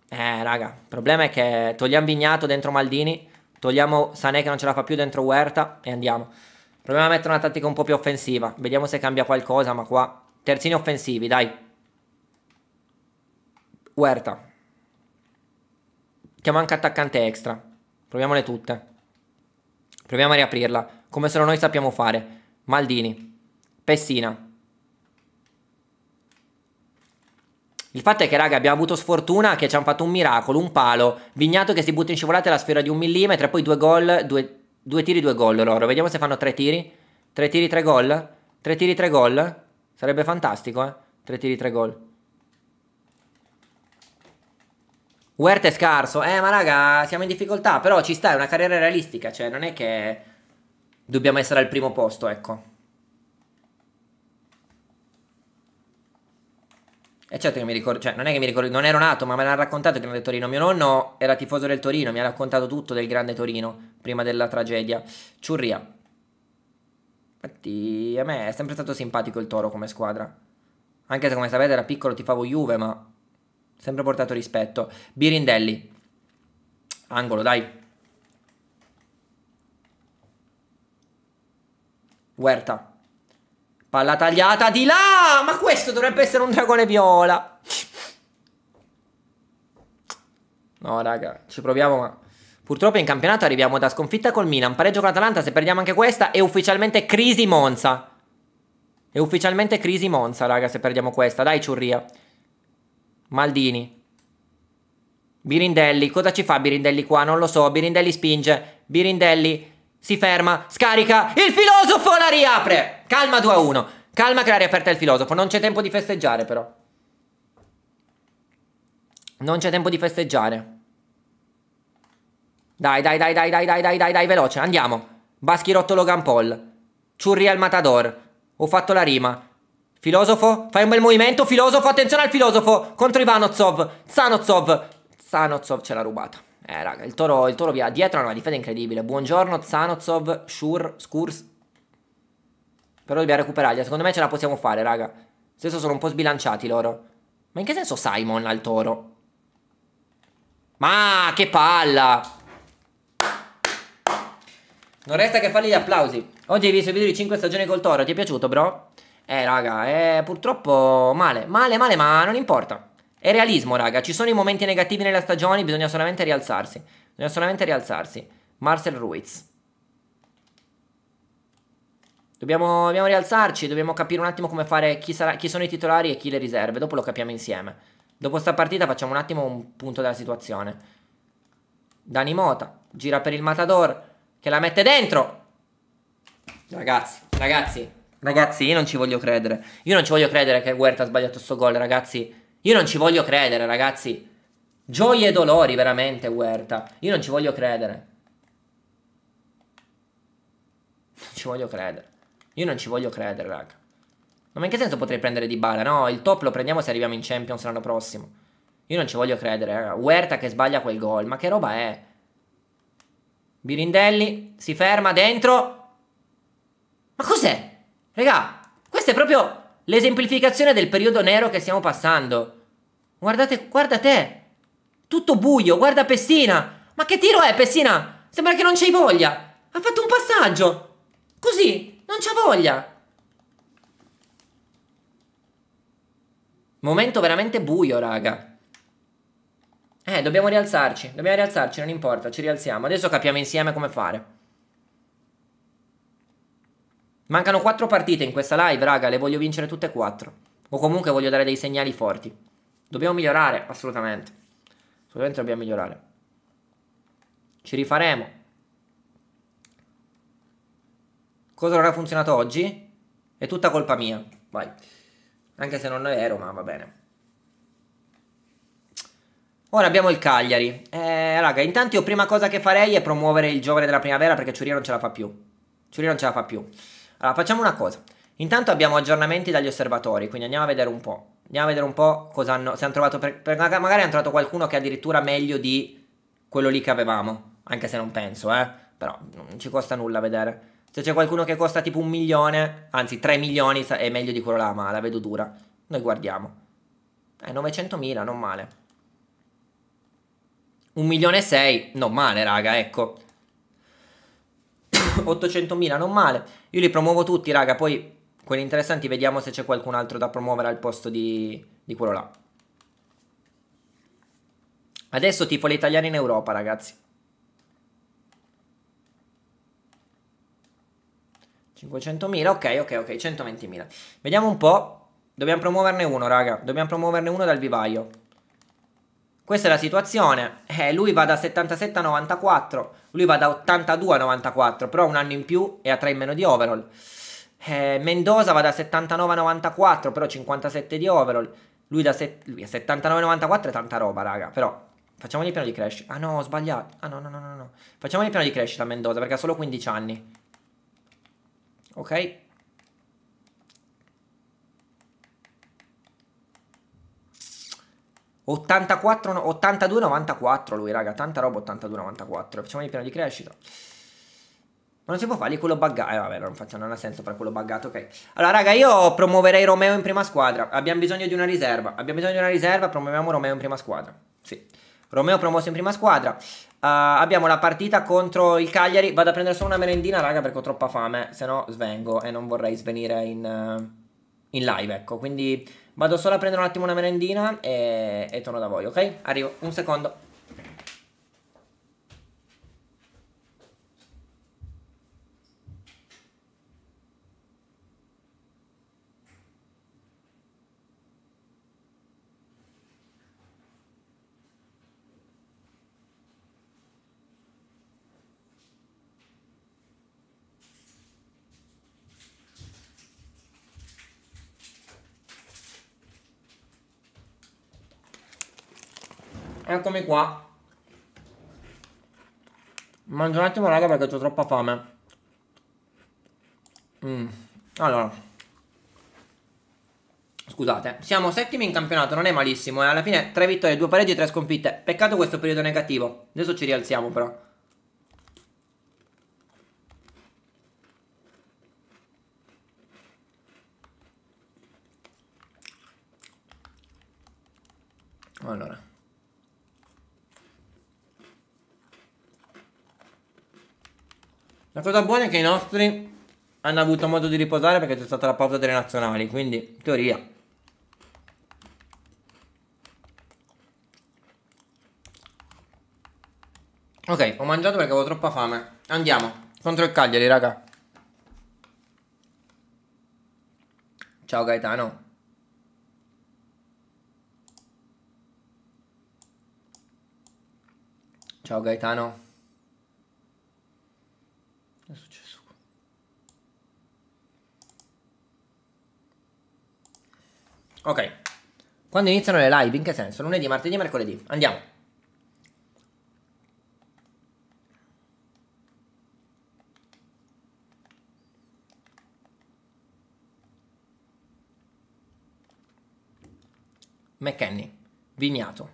Eh, raga, il problema è che togliamo Vignato dentro Maldini, togliamo Sané che non ce la fa più dentro Huerta e andiamo. Proviamo a mettere una tattica un po' più offensiva. Vediamo se cambia qualcosa, ma qua... Terzini offensivi, dai. Huerta. Chiamo anche attaccante extra. Proviamole tutte. Proviamo a riaprirla, come solo noi sappiamo fare. Maldini. Pessina. Il fatto è che, raga, abbiamo avuto sfortuna che ci hanno fatto un miracolo, un palo, Vignato che si butta in scivolata la sfera di un millimetro, poi due gol, due, due tiri, due gol loro. Vediamo se fanno tre tiri. Tre tiri, tre gol. Tre tiri, tre gol. Sarebbe fantastico, eh. Tre tiri, tre gol. Huerta è scarso. Eh, ma raga, siamo in difficoltà, però ci sta, è una carriera realistica, cioè non è che dobbiamo essere al primo posto, ecco. E certo che mi ricordo, cioè non è che mi ricordo, non ero nato, ma me l'ha raccontato il Grande Torino. Mio nonno era tifoso del Torino, mi ha raccontato tutto del Grande Torino prima della tragedia. Ciurria. Infatti a me è sempre stato simpatico il Toro come squadra. Anche se come sapete era piccolo tifavo Juve, ma sempre portato rispetto. Birindelli. Angolo, dai. Huerta. Palla tagliata di là! Ma questo dovrebbe essere un dragone viola! No, raga, ci proviamo, ma... Purtroppo in campionato arriviamo da sconfitta col Milan, pareggio con l'Atalanta, se perdiamo anche questa è ufficialmente crisi Monza. È ufficialmente crisi Monza, raga, se perdiamo questa. Dai, ciurria. Maldini. Birindelli, cosa ci fa Birindelli qua? Non lo so, Birindelli spinge. Birindelli si ferma, scarica, il filosofo la riapre! Calma 2 a 1. Calma che l'ha riaperta il filosofo. Non c'è tempo di festeggiare però. Non c'è tempo di festeggiare. Dai, dai, dai, dai, dai, dai, dai, dai, dai, veloce, andiamo. Baschirotto Logan Paul. Ciurri al Matador. Ho fatto la rima. Filosofo, fai un bel movimento, filosofo, attenzione al filosofo. Contro Ivanozov, Zanozov. Zanozov ce l'ha rubata. Eh, raga, il toro, il toro via dietro, ha una difesa incredibile. Buongiorno, Zanozov, Shur, Skurs, però dobbiamo recuperarli. Secondo me ce la possiamo fare, raga. Adesso sono un po' sbilanciati loro. Ma in che senso Simon al toro? Ma che palla! Non resta che fargli gli applausi. Oggi hai visto il video di 5 stagioni col toro. Ti è piaciuto, bro? Eh, raga, è purtroppo male. Male, male, ma non importa. È realismo, raga. Ci sono i momenti negativi nella stagione. Bisogna solamente rialzarsi. Bisogna solamente rialzarsi. Marcel Ruiz. Dobbiamo, dobbiamo, rialzarci, dobbiamo capire un attimo come fare chi, sarà, chi sono i titolari e chi le riserve. Dopo lo capiamo insieme. Dopo sta partita facciamo un attimo un punto della situazione. Dani Mota gira per il Matador che la mette dentro. Ragazzi, ragazzi, ragazzi, io non ci voglio credere. Io non ci voglio credere che Huerta ha sbagliato sto gol, ragazzi. Io non ci voglio credere, ragazzi. Gioie e dolori, veramente, Huerta. Io non ci voglio credere. Non ci voglio credere. Io non ci voglio credere, raga. Ma in che senso potrei prendere di bala? No, il top lo prendiamo se arriviamo in Champions l'anno prossimo. Io non ci voglio credere, raga. Huerta che sbaglia quel gol, ma che roba è? Birindelli si ferma dentro. Ma cos'è? Raga, questa è proprio l'esemplificazione del periodo nero che stiamo passando. Guardate, guarda te. Tutto buio, guarda Pessina. Ma che tiro è, Pessina? Sembra che non ci voglia. Ha fatto un passaggio. Così. Non c'ha voglia! Momento veramente buio, raga. Eh, dobbiamo rialzarci. Dobbiamo rialzarci, non importa, ci rialziamo. Adesso capiamo insieme come fare. Mancano quattro partite in questa live, raga, le voglio vincere tutte e quattro. O comunque voglio dare dei segnali forti. Dobbiamo migliorare, assolutamente. Assolutamente dobbiamo migliorare. Ci rifaremo. cosa non ha funzionato oggi? È tutta colpa mia. Vai. Anche se non è vero, ma va bene. Ora abbiamo il Cagliari. Eh, raga, intanto io prima cosa che farei è promuovere il giovane della primavera perché Ciuria non ce la fa più. Ciuria non ce la fa più. Allora, facciamo una cosa. Intanto abbiamo aggiornamenti dagli osservatori, quindi andiamo a vedere un po'. Andiamo a vedere un po' cosa hanno. Se hanno trovato. Per, per, magari hanno trovato qualcuno che è addirittura meglio di quello lì che avevamo. Anche se non penso, eh. Però non ci costa nulla vedere. Se c'è qualcuno che costa tipo un milione, anzi 3 milioni, è meglio di quello là, ma la vedo dura. Noi guardiamo. È eh, 900.000, non male. Un milione e sei, non male, raga, ecco. 800.000, [coughs] non male. Io li promuovo tutti, raga, poi quelli interessanti vediamo se c'è qualcun altro da promuovere al posto di, di quello là. Adesso tifo le italiane in Europa, ragazzi. 500.000, ok, ok, ok, 120.000. Vediamo un po'. Dobbiamo promuoverne uno, raga. Dobbiamo promuoverne uno dal vivaio. Questa è la situazione. Eh, lui va da 77 a 94. Lui va da 82 a 94. Però ha un anno in più e ha 3 in meno di overall. Eh, Mendoza va da 79 a 94. Però 57 di overall. Lui da lui 79 a 94 è tanta roba, raga. Però facciamogli piano di crescita. Ah no, ho sbagliato. Ah no, no, no, no. no. Facciamogli piano di crescita a Mendoza perché ha solo 15 anni ok? ...84... 82-94 lui raga, tanta roba 82-94... ...facciamo il piano di crescita... Ma non si può fargli quello buggato. Eh, vabbè, non, faccio, non ha senso fare quello buggato, ok. Allora, raga, io promuoverei Romeo in prima squadra. Abbiamo bisogno di una riserva. Abbiamo bisogno di una riserva, promuoviamo Romeo in prima squadra. Sì. Romeo promosso in prima squadra. Uh, abbiamo la partita contro il Cagliari. Vado a prendere solo una merendina, raga, perché ho troppa fame. Se no, svengo e non vorrei svenire in, eh, in live, ecco. Quindi vado solo a prendere un attimo una merendina e, e torno da voi, ok? Arrivo, un secondo. Eccomi qua. Mangio un attimo, raga, perché ho troppa fame. Mm. Allora. Scusate, siamo settimi in campionato, non è malissimo. Eh? Alla fine 3 vittorie, 2 pareggi e 3 sconfitte. Peccato questo periodo negativo. Adesso ci rialziamo però. Allora. La cosa buona è che i nostri hanno avuto modo di riposare perché c'è stata la pausa delle nazionali, quindi in teoria. Ok, ho mangiato perché avevo troppa fame. Andiamo, contro il Cagliari, raga. Ciao Gaetano. Ciao Gaetano. Ok. Quando iniziano le live? In che senso? Lunedì, martedì, mercoledì. Andiamo. McKenny, Vignato.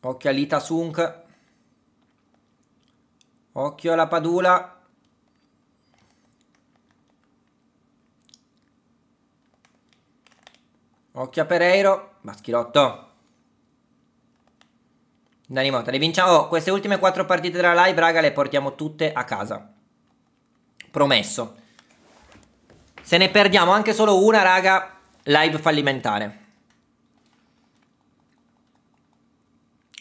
Occhio Sunk. Occhio alla Padula. Occhio a Pereiro, Maschilotto Dani Mota, le vinciamo queste ultime quattro partite della live, raga, le portiamo tutte a casa. Promesso. Se ne perdiamo anche solo una, raga, live fallimentare.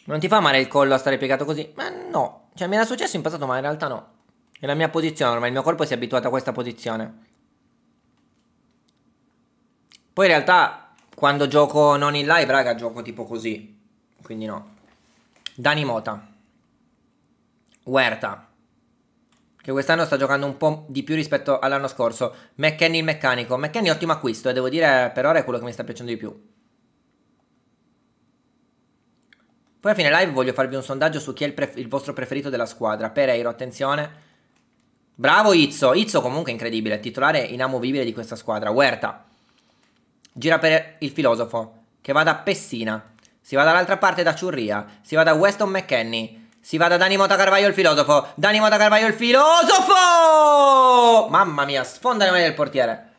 Non ti fa male il collo a stare piegato così? Ma no. Cioè, mi era successo in passato, ma in realtà no. È la mia posizione, ormai il mio corpo si è abituato a questa posizione. Poi in realtà quando gioco non in live, raga, gioco tipo così. Quindi no. Dani Mota. Huerta. Che quest'anno sta giocando un po' di più rispetto all'anno scorso. McKenny il meccanico. McKenny ottimo acquisto e devo dire per ora è quello che mi sta piacendo di più. Poi a fine live voglio farvi un sondaggio su chi è il, il vostro preferito della squadra. Pereiro, attenzione. Bravo Izzo. Izzo comunque incredibile. Titolare inamovibile di questa squadra. Huerta gira per il filosofo, che va da Pessina, si va dall'altra parte da Ciurria, si va da Weston McKenney, si va da Dani Mota Carvaio il filosofo, Dani Mota Carvaio il filosofo! Mamma mia, sfonda le mani del portiere.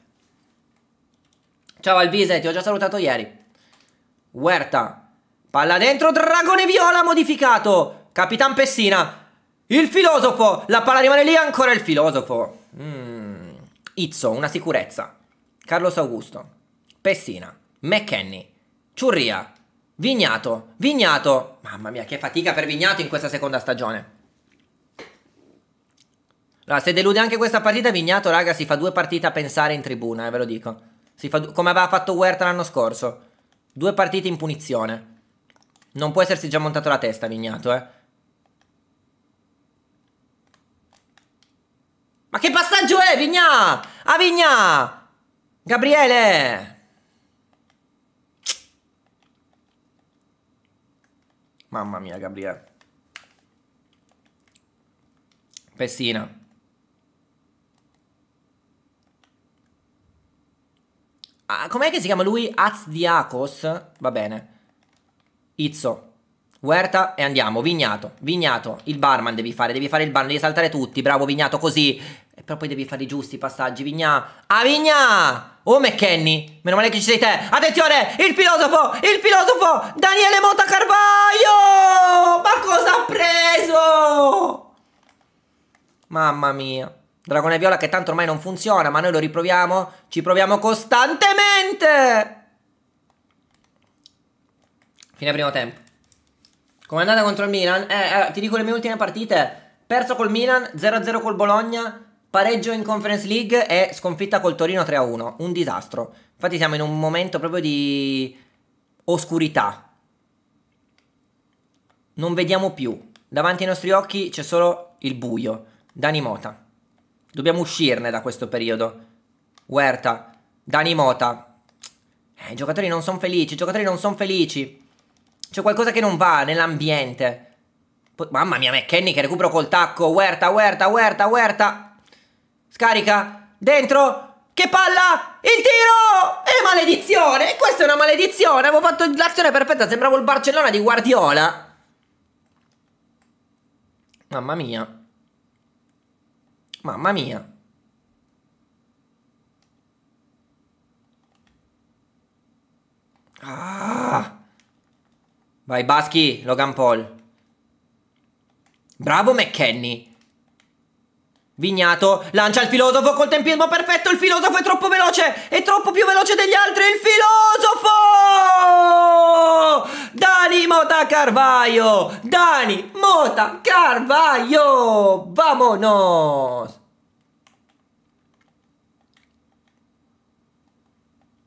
Ciao Alvise, ti ho già salutato ieri. Huerta, palla dentro, Dragone Viola modificato, Capitan Pessina, il filosofo, la palla rimane lì, ancora il filosofo. Mm. Izzo, una sicurezza. Carlos Augusto. Pessina, McKenny, Ciurria, Vignato, Vignato. Mamma mia, che fatica per Vignato in questa seconda stagione. Allora, se delude anche questa partita, Vignato, raga, si fa due partite a pensare in tribuna, eh, ve lo dico. Du- come aveva fatto Huerta l'anno scorso. Due partite in punizione. Non può essersi già montato la testa, Vignato, eh. Ma che passaggio è, Vignà? Ah, Vignà! Gabriele! Mamma mia, Gabriele. Pessina. Ah, com'è che si chiama lui? Azdiakos? Va bene. Izzo. Huerta e andiamo. Vignato. Vignato. Il barman devi fare. Devi fare il barman. Devi saltare tutti. Bravo Vignato. Così. E Però poi devi fare i giusti passaggi. Vigna! Ah, Vigna! Oh McKenny! Meno male che ci sei te! Attenzione! Il filosofo! Il filosofo! Daniele Mota Carvaio! Ma cosa ha preso? Mamma mia! Dragone viola che tanto ormai non funziona, ma noi lo riproviamo. Ci proviamo costantemente! Fine primo tempo. Com'è andata contro il Milan? Eh, eh, ti dico le mie ultime partite. Perso col Milan, 0-0 col Bologna, Pareggio in Conference League e sconfitta col Torino 3-1. Un disastro. Infatti siamo in un momento proprio di oscurità. Non vediamo più. Davanti ai nostri occhi c'è solo il buio. Dani Mota. Dobbiamo uscirne da questo periodo. Huerta. Dani Mota. Eh, i giocatori non sono felici, i giocatori non sono felici. C'è qualcosa che non va nell'ambiente. Mamma mia, McKenny che recupero col tacco. Huerta, Huerta, Huerta, Huerta. Scarica. Dentro. Che palla! Il tiro! E maledizione! Questa è una maledizione! Avevo fatto l'azione perfetta, sembravo il Barcellona di Guardiola. Mamma mia. Mamma mia. Ah. Vai Baschi, Logan Paul. Bravo McKenny. Vignato lancia il filosofo col tempismo perfetto, il filosofo è troppo veloce, è troppo più veloce degli altri, il filosofo! Dani Mota Carvaio! Dani Mota Carvaio! Vamonos!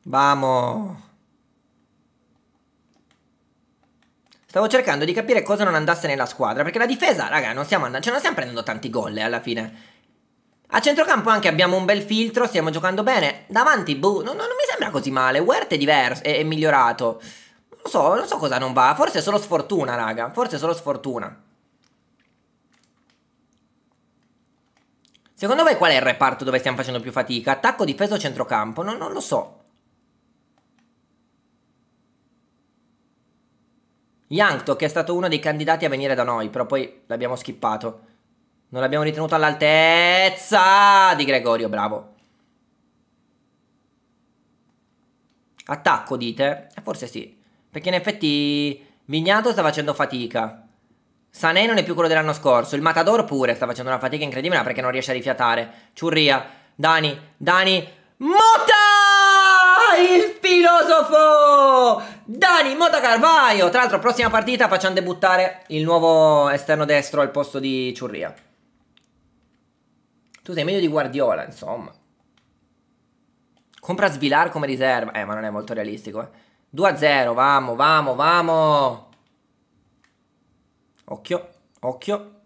Vamos! Stavo cercando di capire cosa non andasse nella squadra, perché la difesa, raga, non stiamo andando, cioè non stiamo prendendo tanti gol eh, alla fine. A centrocampo anche abbiamo un bel filtro, stiamo giocando bene. Davanti, boh, non, non mi sembra così male. Huerta è diverso, è, è migliorato. Non so, non so cosa non va. Forse è solo sfortuna, raga. Forse è solo sfortuna. Secondo voi qual è il reparto dove stiamo facendo più fatica? Attacco, difesa o centrocampo? No, non lo so. Yankto, che è stato uno dei candidati a venire da noi, però poi l'abbiamo skippato. Non l'abbiamo ritenuto all'altezza di Gregorio, bravo. Attacco, dite? Eh, forse sì. Perché in effetti Vignato sta facendo fatica. Sané non è più quello dell'anno scorso. Il Matador pure sta facendo una fatica incredibile perché non riesce a rifiatare. Ciurria, Dani, Dani, Mota! Il filosofo! Dani Mota Carvaio! Tra l'altro prossima partita facciamo debuttare il nuovo esterno destro al posto di Ciurria. Tu sei meglio di Guardiola, insomma. Compra Svilar come riserva. Eh, ma non è molto realistico, eh. 2-0, vamo, vamo, vamo. Occhio, occhio,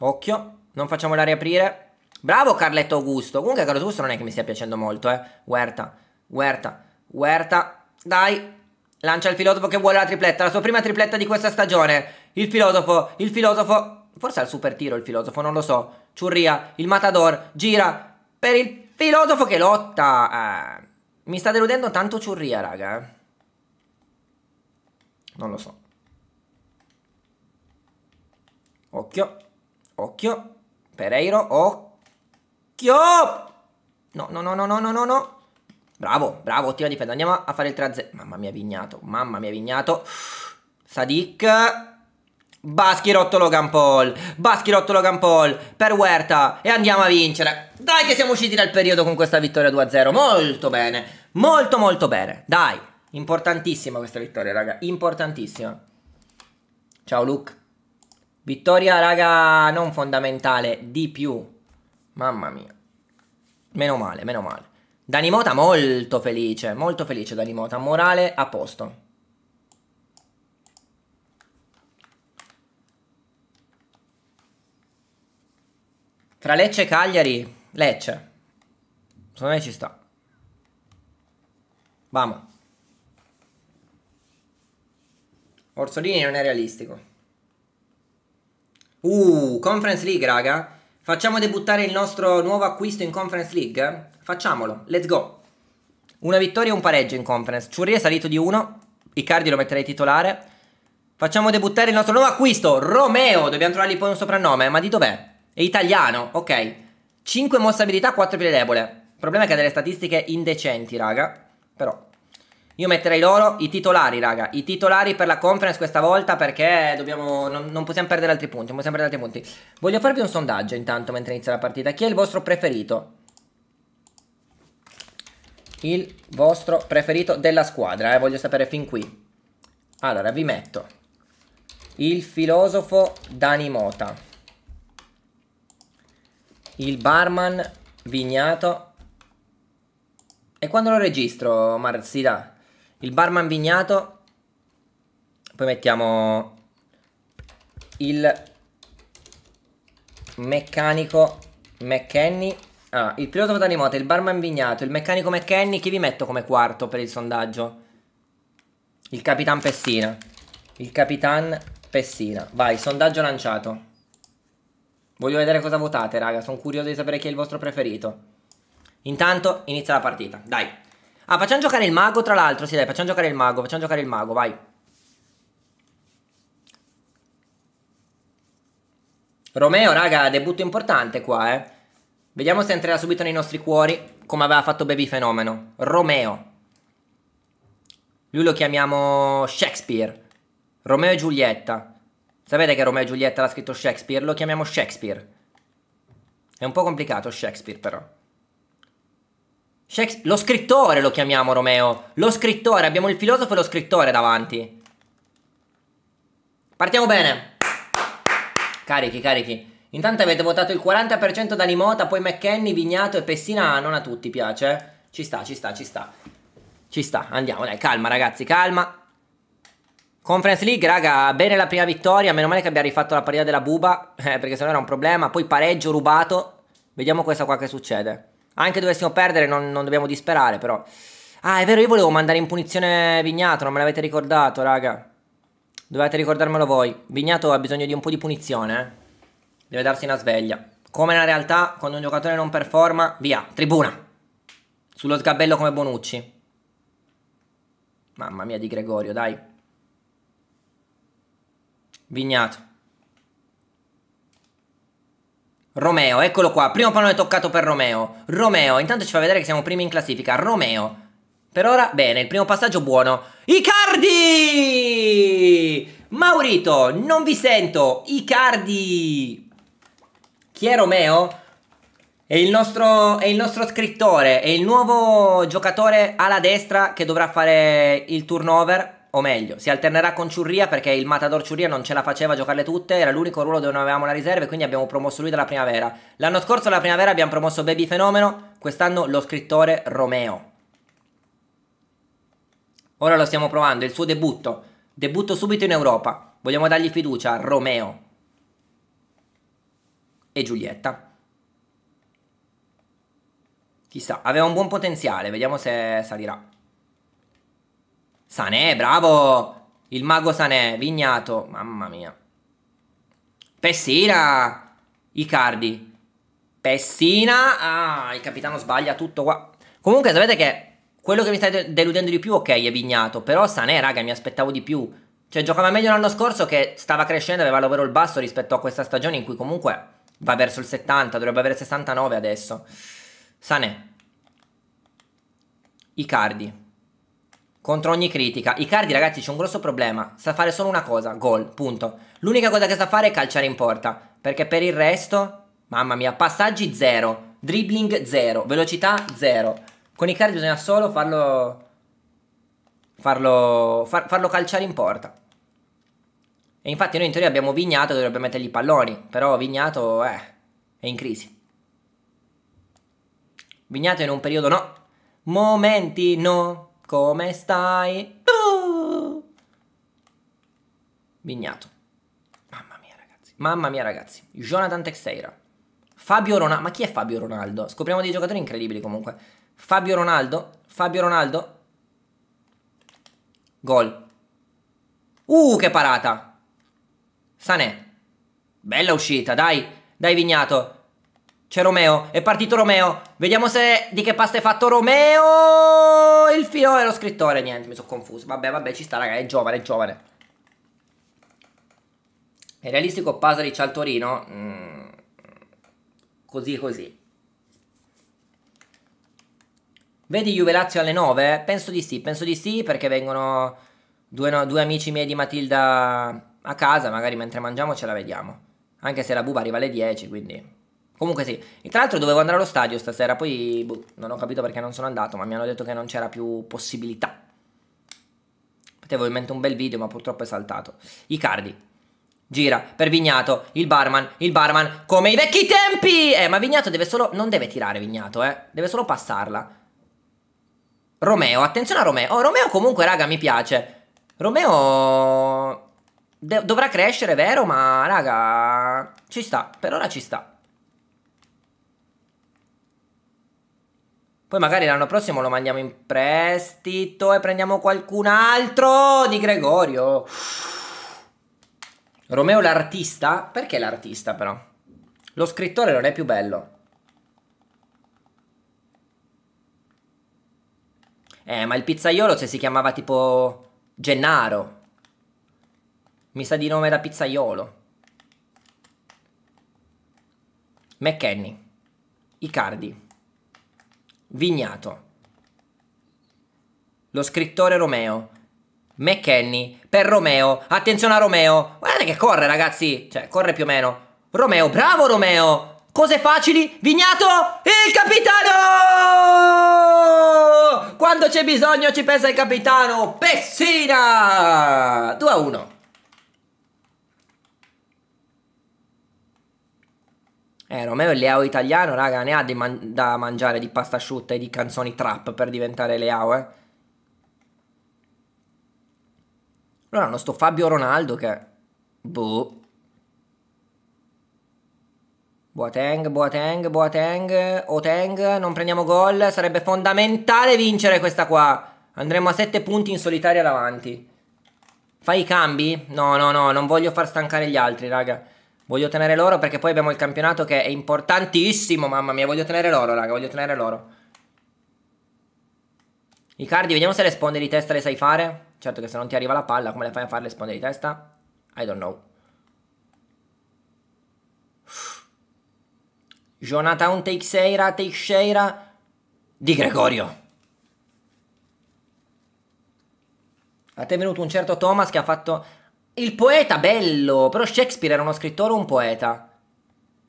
occhio. Non facciamola riaprire. Bravo Carletto Augusto. Comunque Carletto Augusto non è che mi stia piacendo molto, eh. Huerta, Huerta, Huerta. Dai. Lancia il filosofo che vuole la tripletta, la sua prima tripletta di questa stagione. Il filosofo, il filosofo. Forse al super tiro il filosofo, non lo so. Ciurria, il matador, gira per il filosofo che lotta. Ah, mi sta deludendo tanto Ciurria, raga. Eh. Non lo so. Occhio. Occhio. Pereiro. Occhio. No, no, no, no, no, no, no. Bravo, bravo, ottima difesa. Andiamo a fare il 3-0. Mamma mia, Vignato. Mamma mia, Vignato. Sadik. Baschirotto Logan Paul, Baschirotto Logan Paul per Huerta e andiamo a vincere. Dai che siamo usciti dal periodo con questa vittoria 2-0, molto bene, molto molto bene, dai. Importantissima questa vittoria, raga, importantissima. Ciao Luke. Vittoria, raga, non fondamentale, di più. Mamma mia. Meno male, meno male. Danimota molto felice, molto felice Danimota, morale a posto. Tra Lecce e Cagliari, Lecce. Secondo me ci sta. Vamo Orsolini non è realistico. Uh, Conference League, raga. Facciamo debuttare il nostro nuovo acquisto in Conference League? Facciamolo, let's go. Una vittoria e un pareggio in Conference. Ciurri è salito di uno Icardi lo metterei titolare. Facciamo debuttare il nostro nuovo acquisto, Romeo. Dobbiamo trovargli poi un soprannome, ma di dov'è? È italiano, ok. 5 mossa abilità, 4 pile debole. Il problema è che ha delle statistiche indecenti, raga. Però. Io metterei loro i titolari, raga. I titolari per la conference questa volta perché dobbiamo, non, non, possiamo perdere altri punti. Non possiamo perdere altri punti. Voglio farvi un sondaggio intanto mentre inizia la partita. Chi è il vostro preferito? Il vostro preferito della squadra, eh. Voglio sapere fin qui. Allora, vi metto il filosofo Dani Mota il barman Vignato. E quando lo registro, Marzida? Il barman Vignato. Poi mettiamo il meccanico McKenny. Ah, il pilota fotanimota, il barman Vignato, il meccanico McKenny. Chi vi metto come quarto per il sondaggio? Il capitan Pessina. Il capitan Pessina. Vai, sondaggio lanciato. Voglio vedere cosa votate, raga. Sono curioso di sapere chi è il vostro preferito. Intanto inizia la partita. Dai. Ah, facciamo giocare il mago, tra l'altro. Sì, dai, facciamo giocare il mago. Facciamo giocare il mago, vai. Romeo, raga, debutto importante qua, eh. Vediamo se entrerà subito nei nostri cuori, come aveva fatto Baby Fenomeno. Romeo. Lui lo chiamiamo Shakespeare. Romeo e Giulietta. Sapete che Romeo e Giulietta l'ha scritto Shakespeare? Lo chiamiamo Shakespeare. È un po' complicato Shakespeare però. Shakespeare, lo scrittore lo chiamiamo Romeo. Lo scrittore, abbiamo il filosofo e lo scrittore davanti. Partiamo bene. Carichi, carichi. Intanto avete votato il 40% da Nimota, poi McKenny, Vignato e Pessina. Ah, non a tutti piace. Ci sta, ci sta, ci sta. Ci sta, andiamo, dai, calma ragazzi, calma. Conference League, raga, bene la prima vittoria, meno male che abbia rifatto la partita della Buba, [laughs] eh, perché sennò era un problema. Poi pareggio rubato, vediamo questa qua che succede. Anche dovessimo perdere non, non dobbiamo disperare, però. Ah, è vero, io volevo mandare in punizione Vignato, non me l'avete ricordato, raga. Dovete ricordarmelo voi. Vignato ha bisogno di un po' di punizione, eh. Deve darsi una sveglia. Come nella realtà, quando un giocatore non performa, via, tribuna. Sullo sgabello come Bonucci. Mamma mia di Gregorio, dai. Vignato. Romeo, eccolo qua, primo pallone toccato per Romeo. Romeo, intanto ci fa vedere che siamo primi in classifica. Romeo, per ora bene, il primo passaggio buono. Icardi! Maurito, non vi sento. Icardi! Chi è Romeo? È il, nostro, è il nostro scrittore, è il nuovo giocatore alla destra che dovrà fare il turnover o meglio, si alternerà con Ciurria perché il Matador Ciurria non ce la faceva a giocarle tutte, era l'unico ruolo dove non avevamo la riserva e quindi abbiamo promosso lui dalla primavera. L'anno scorso alla primavera abbiamo promosso Baby Fenomeno, quest'anno lo scrittore Romeo. Ora lo stiamo provando, è il suo debutto. Debutto subito in Europa. Vogliamo dargli fiducia a Romeo e Giulietta. Chissà, aveva un buon potenziale, vediamo se salirà. Sanè, bravo! Il mago Sanè, Vignato, mamma mia. Pessina, Icardi. Pessina, ah, il capitano sbaglia tutto qua. Comunque sapete che quello che mi sta deludendo di più, ok, è Vignato, però Sanè, raga, mi aspettavo di più. Cioè, giocava meglio l'anno scorso che stava crescendo, aveva l'overall basso rispetto a questa stagione in cui comunque va verso il 70, dovrebbe avere 69 adesso. Sanè. Icardi contro ogni critica. Icardi, ragazzi, c'è un grosso problema. Sa fare solo una cosa, gol, punto. L'unica cosa che sa fare è calciare in porta. Perché per il resto, mamma mia, passaggi zero, dribbling zero, velocità zero. Con Icardi bisogna solo farlo... Farlo, far, farlo calciare in porta. E infatti noi in teoria abbiamo Vignato, dovrebbe mettergli i palloni. Però Vignato, eh, è in crisi. Vignato in un periodo no. Momenti no. Come stai? Vignato. Mamma mia, ragazzi. Mamma mia, ragazzi. Jonathan Texeira. Fabio Ronaldo. Ma chi è Fabio Ronaldo? Scopriamo dei giocatori incredibili comunque. Fabio Ronaldo. Fabio Ronaldo. Gol. Uh, che parata. Sanè. Bella uscita, dai. Dai, Vignato. C'è Romeo, è partito Romeo. Vediamo se di che pasta è fatto Romeo. Il filo è lo scrittore, niente, mi sono confuso. Vabbè, vabbè, ci sta, raga, è giovane, è giovane. È realistico Pasaric al Torino? Mm. Così, così. Vedi Juve Lazio alle 9? Penso di sì, penso di sì, perché vengono due, no, due amici miei di Matilda a casa, magari mentre mangiamo ce la vediamo. Anche se la buba arriva alle 10, quindi... Comunque sì, e tra l'altro dovevo andare allo stadio stasera, poi boh, non ho capito perché non sono andato, ma mi hanno detto che non c'era più possibilità. Potevo in mente un bel video, ma purtroppo è saltato. Icardi. Gira per Vignato, il barman, il barman, come i vecchi tempi! Eh, ma Vignato deve solo... non deve tirare Vignato, eh. Deve solo passarla. Romeo, attenzione a Romeo. Oh, Romeo comunque, raga, mi piace. Romeo... De dovrà crescere, vero? Ma, raga... Ci sta, per ora ci sta. Poi magari l'anno prossimo lo mandiamo in prestito e prendiamo qualcun altro di Gregorio. Romeo l'artista? Perché l'artista però? Lo scrittore non è più bello. Eh, ma il pizzaiolo se si chiamava tipo Gennaro. Mi sa di nome da pizzaiolo. McKenny. Icardi. Vignato. Lo scrittore Romeo. McKenny per Romeo. Attenzione a Romeo. Guardate che corre, ragazzi. Cioè, corre più o meno. Romeo, bravo Romeo. Cose facili. Vignato, il capitano! Quando c'è bisogno ci pensa il capitano. Pessina! 2 a 1. Eh, Romeo e Leao italiano, raga, ne ha man- da mangiare di pasta asciutta e di canzoni trap per diventare Leao, eh. Allora, non sto Fabio Ronaldo che... Boh. Boateng, Boateng, Boateng, Oteng, non prendiamo gol, sarebbe fondamentale vincere questa qua. Andremo a 7 punti in solitaria davanti. Fai i cambi? No, no, no, non voglio far stancare gli altri, raga. Voglio tenere loro perché poi abbiamo il campionato che è importantissimo, mamma mia, voglio tenere loro, raga, voglio tenere loro. I vediamo se le sponde di testa le sai fare. Certo che se non ti arriva la palla, come le fai a fare le sponde di testa? I don't know. Jonathan Teixeira, Teixeira di Gregorio. A te è venuto un certo Thomas che ha fatto il poeta, bello, però Shakespeare era uno scrittore o un poeta?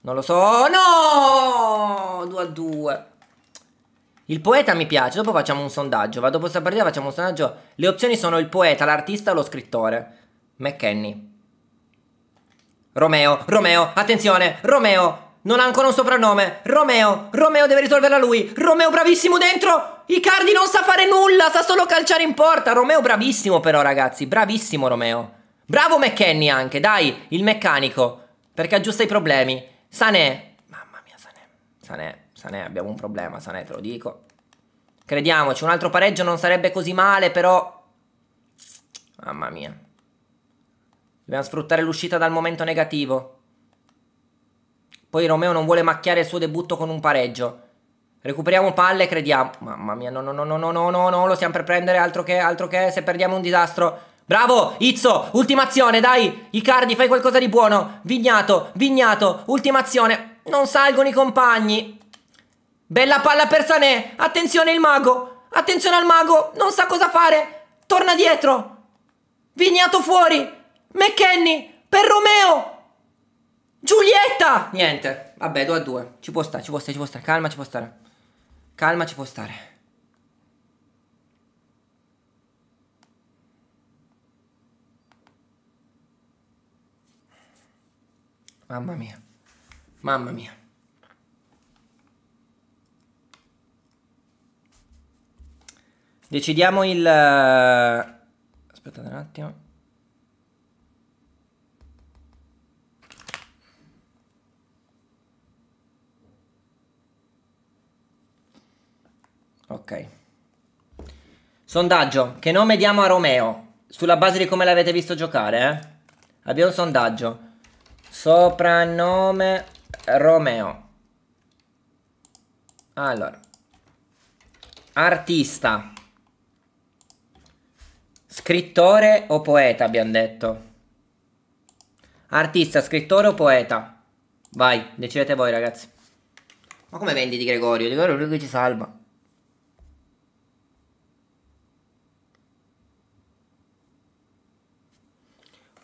Non lo so, no! 2 a 2. Il poeta mi piace, dopo facciamo un sondaggio, vado dopo questa partita facciamo un sondaggio. Le opzioni sono il poeta, l'artista o lo scrittore. McKenny. Romeo, Romeo, attenzione, Romeo, non ha ancora un soprannome. Romeo, Romeo deve risolverla lui. Romeo bravissimo dentro. Icardi non sa fare nulla, sa solo calciare in porta. Romeo bravissimo però ragazzi, bravissimo Romeo. Bravo McKenny anche, dai, il meccanico, perché aggiusta i problemi. Sané, mamma mia Sané, Sané, Sané, abbiamo un problema, Sané, te lo dico. Crediamoci, un altro pareggio non sarebbe così male, però... Mamma mia. Dobbiamo sfruttare l'uscita dal momento negativo. Poi Romeo non vuole macchiare il suo debutto con un pareggio. Recuperiamo palle, crediamo. Mamma mia, no, no, no, no, no, no, no, no, lo stiamo per prendere, altro che, altro che, se perdiamo un disastro. Bravo, Izzo, ultima azione, dai! Icardi, fai qualcosa di buono! Vignato, Vignato, ultima azione! Non salgono i compagni! Bella palla per Sané! Attenzione il mago! Attenzione al mago! Non sa cosa fare! Torna dietro! Vignato fuori! McKenny! Per Romeo! Giulietta! Niente, vabbè, 2 a 2. Ci può stare, ci può stare, ci può stare. Calma, ci può stare. Calma, ci può stare. Mamma mia. Mamma mia. Decidiamo il... Eh, aspettate un attimo. Ok. Sondaggio. Che nome diamo a Romeo? Sulla base di come l'avete visto giocare, eh? Abbiamo un sondaggio. Soprannome Romeo. Allora. Artista. Scrittore o poeta abbiamo detto. Artista, scrittore o poeta? Vai, decidete voi ragazzi. Ma come vendi di Gregorio? Di Gregorio lui ci salva.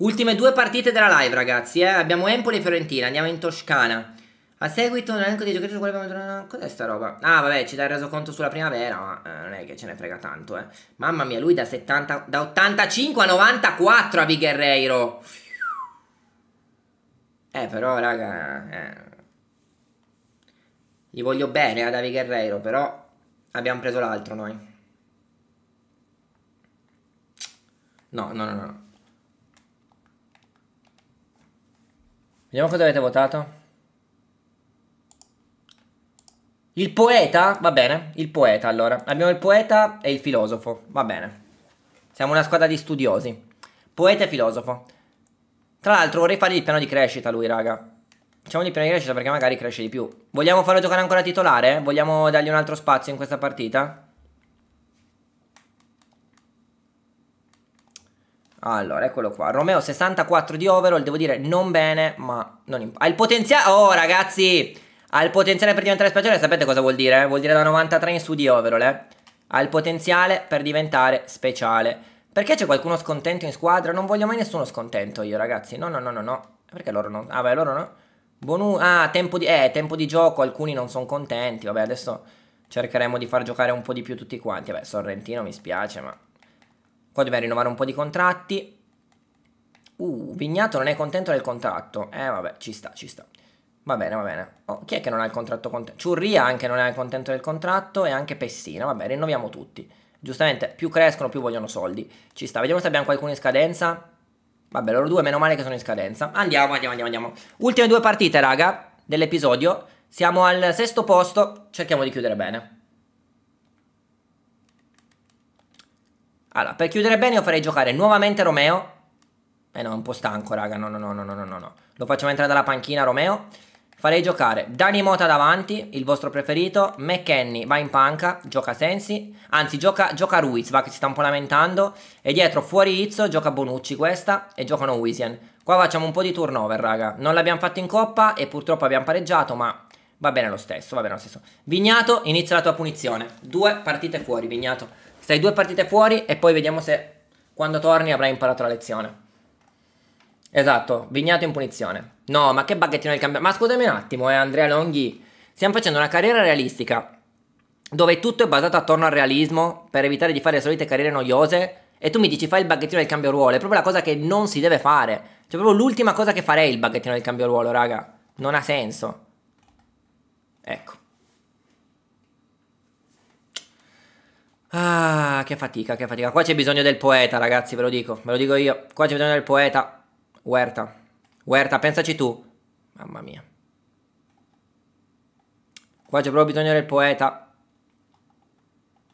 Ultime due partite della live, ragazzi. Eh? Abbiamo Empoli e Fiorentina. Andiamo in Toscana. A seguito, un elenco di giocatori su quale abbiamo... Cos'è sta roba? Ah, vabbè, ci dà il resoconto sulla primavera, ma eh, non è che ce ne frega tanto, eh. Mamma mia, lui da, 70... da 85 a 94 a Big Eh, però, raga... Eh. Gli voglio bene a eh, Davi Guerreiro, però abbiamo preso l'altro noi. No, no, no, no. Vediamo cosa avete votato. Il poeta? Va bene, il poeta allora. Abbiamo il poeta e il filosofo, va bene. Siamo una squadra di studiosi. Poeta e filosofo. Tra l'altro vorrei fargli il piano di crescita lui, raga. Facciamo il piano di crescita perché magari cresce di più. Vogliamo farlo giocare ancora titolare? Vogliamo dargli un altro spazio in questa partita? Allora, eccolo qua. Romeo 64 di overall, devo dire non bene, ma non imp- ha il potenziale Oh, ragazzi, ha il potenziale per diventare spaziale, sapete cosa vuol dire? Eh? Vuol dire da 93 in su di overall, eh. Ha il potenziale per diventare speciale. Perché c'è qualcuno scontento in squadra? Non voglio mai nessuno scontento io, ragazzi. No, no, no, no, no. Perché loro non... Ah, beh, loro no. Bonu- ah, tempo di eh, tempo di gioco, alcuni non sono contenti. Vabbè, adesso cercheremo di far giocare un po' di più tutti quanti. Vabbè, Sorrentino mi spiace, ma Qua dobbiamo rinnovare un po' di contratti. Uh, Vignato non è contento del contratto. Eh, vabbè, ci sta, ci sta. Va bene, va bene. Oh, chi è che non ha il contratto contento? Ciurria anche non è contento del contratto e anche Pessina. Vabbè, rinnoviamo tutti. Giustamente, più crescono, più vogliono soldi. Ci sta. Vediamo se abbiamo qualcuno in scadenza. Vabbè, loro due, meno male che sono in scadenza. Andiamo, andiamo, andiamo, andiamo. Ultime due partite, raga, dell'episodio. Siamo al sesto posto. Cerchiamo di chiudere bene. Allora, per chiudere bene io farei giocare nuovamente Romeo. Eh no, è un po' stanco, raga. No, no, no, no, no, no, no. Lo facciamo entrare dalla panchina, Romeo. Farei giocare Dani Mota davanti, il vostro preferito. McKenny va in panca, gioca Sensi. Anzi, gioca, gioca Ruiz, va che si sta un po' lamentando. E dietro fuori Izzo, gioca Bonucci questa e giocano Wisian. Qua facciamo un po' di turnover, raga. Non l'abbiamo fatto in coppa e purtroppo abbiamo pareggiato, ma va bene lo stesso, va bene lo stesso. Vignato, inizia la tua punizione. Due partite fuori, Vignato. Stai due partite fuori e poi vediamo se quando torni avrai imparato la lezione. Esatto, Vignato in punizione. No, ma che baghettino del campionato. Ma scusami un attimo, eh, Andrea Longhi. Stiamo facendo una carriera realistica, dove tutto è basato attorno al realismo, per evitare di fare le solite carriere noiose, e tu mi dici fai il baghettino del cambio ruolo. È proprio la cosa che non si deve fare. Cioè, proprio l'ultima cosa che farei il baghettino del cambio ruolo, raga. Non ha senso. Ecco. Ah, che fatica, che fatica. Qua c'è bisogno del poeta, ragazzi, ve lo dico, ve lo dico io. Qua c'è bisogno del poeta. Huerta. Huerta, pensaci tu. Mamma mia. Qua c'è proprio bisogno del poeta.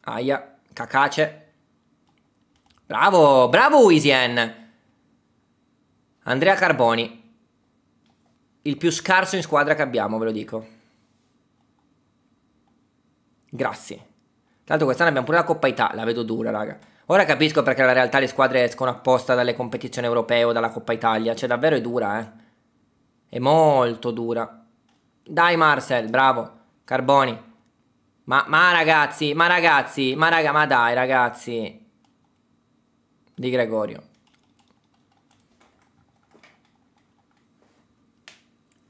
Aia, cacace. Bravo, bravo Uisien. Andrea Carboni. Il più scarso in squadra che abbiamo, ve lo dico. Grazie. Tra l'altro quest'anno abbiamo pure la Coppa Italia, la vedo dura, raga. Ora capisco perché la realtà le squadre escono apposta dalle competizioni europee o dalla Coppa Italia, cioè davvero è dura, eh. È molto dura. Dai Marcel, bravo. Carboni. Ma, ma ragazzi, ma ragazzi, ma raga, ma dai ragazzi. Di Gregorio.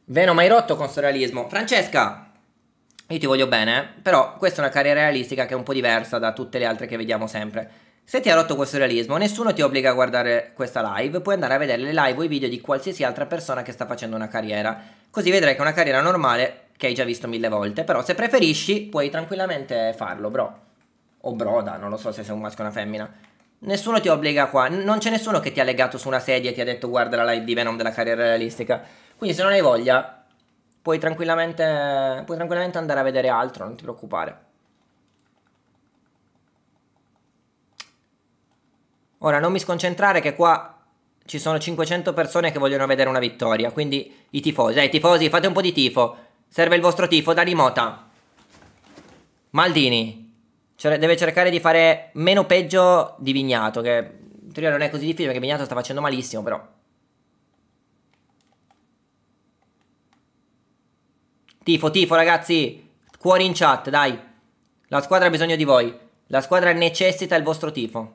Venom hai rotto con surrealismo. Francesca! io ti voglio bene, però questa è una carriera realistica che è un po' diversa da tutte le altre che vediamo sempre. Se ti ha rotto questo realismo, nessuno ti obbliga a guardare questa live, puoi andare a vedere le live o i video di qualsiasi altra persona che sta facendo una carriera. Così vedrai che è una carriera normale che hai già visto mille volte, però se preferisci puoi tranquillamente farlo, bro. O broda, non lo so se sei un maschio o una femmina. Nessuno ti obbliga qua, non c'è nessuno che ti ha legato su una sedia e ti ha detto guarda la live di Venom della carriera realistica. Quindi se non hai voglia, puoi tranquillamente, puoi tranquillamente andare a vedere altro, non ti preoccupare. Ora non mi sconcentrare che qua ci sono 500 persone che vogliono vedere una vittoria, quindi i tifosi, eh tifosi fate un po' di tifo, serve il vostro tifo, da rimota. Maldini, cioè, deve cercare di fare meno peggio di Vignato, che in teoria non è così difficile perché Vignato sta facendo malissimo però. Tifo, tifo ragazzi, cuori in chat, dai. La squadra ha bisogno di voi. La squadra necessita il vostro tifo.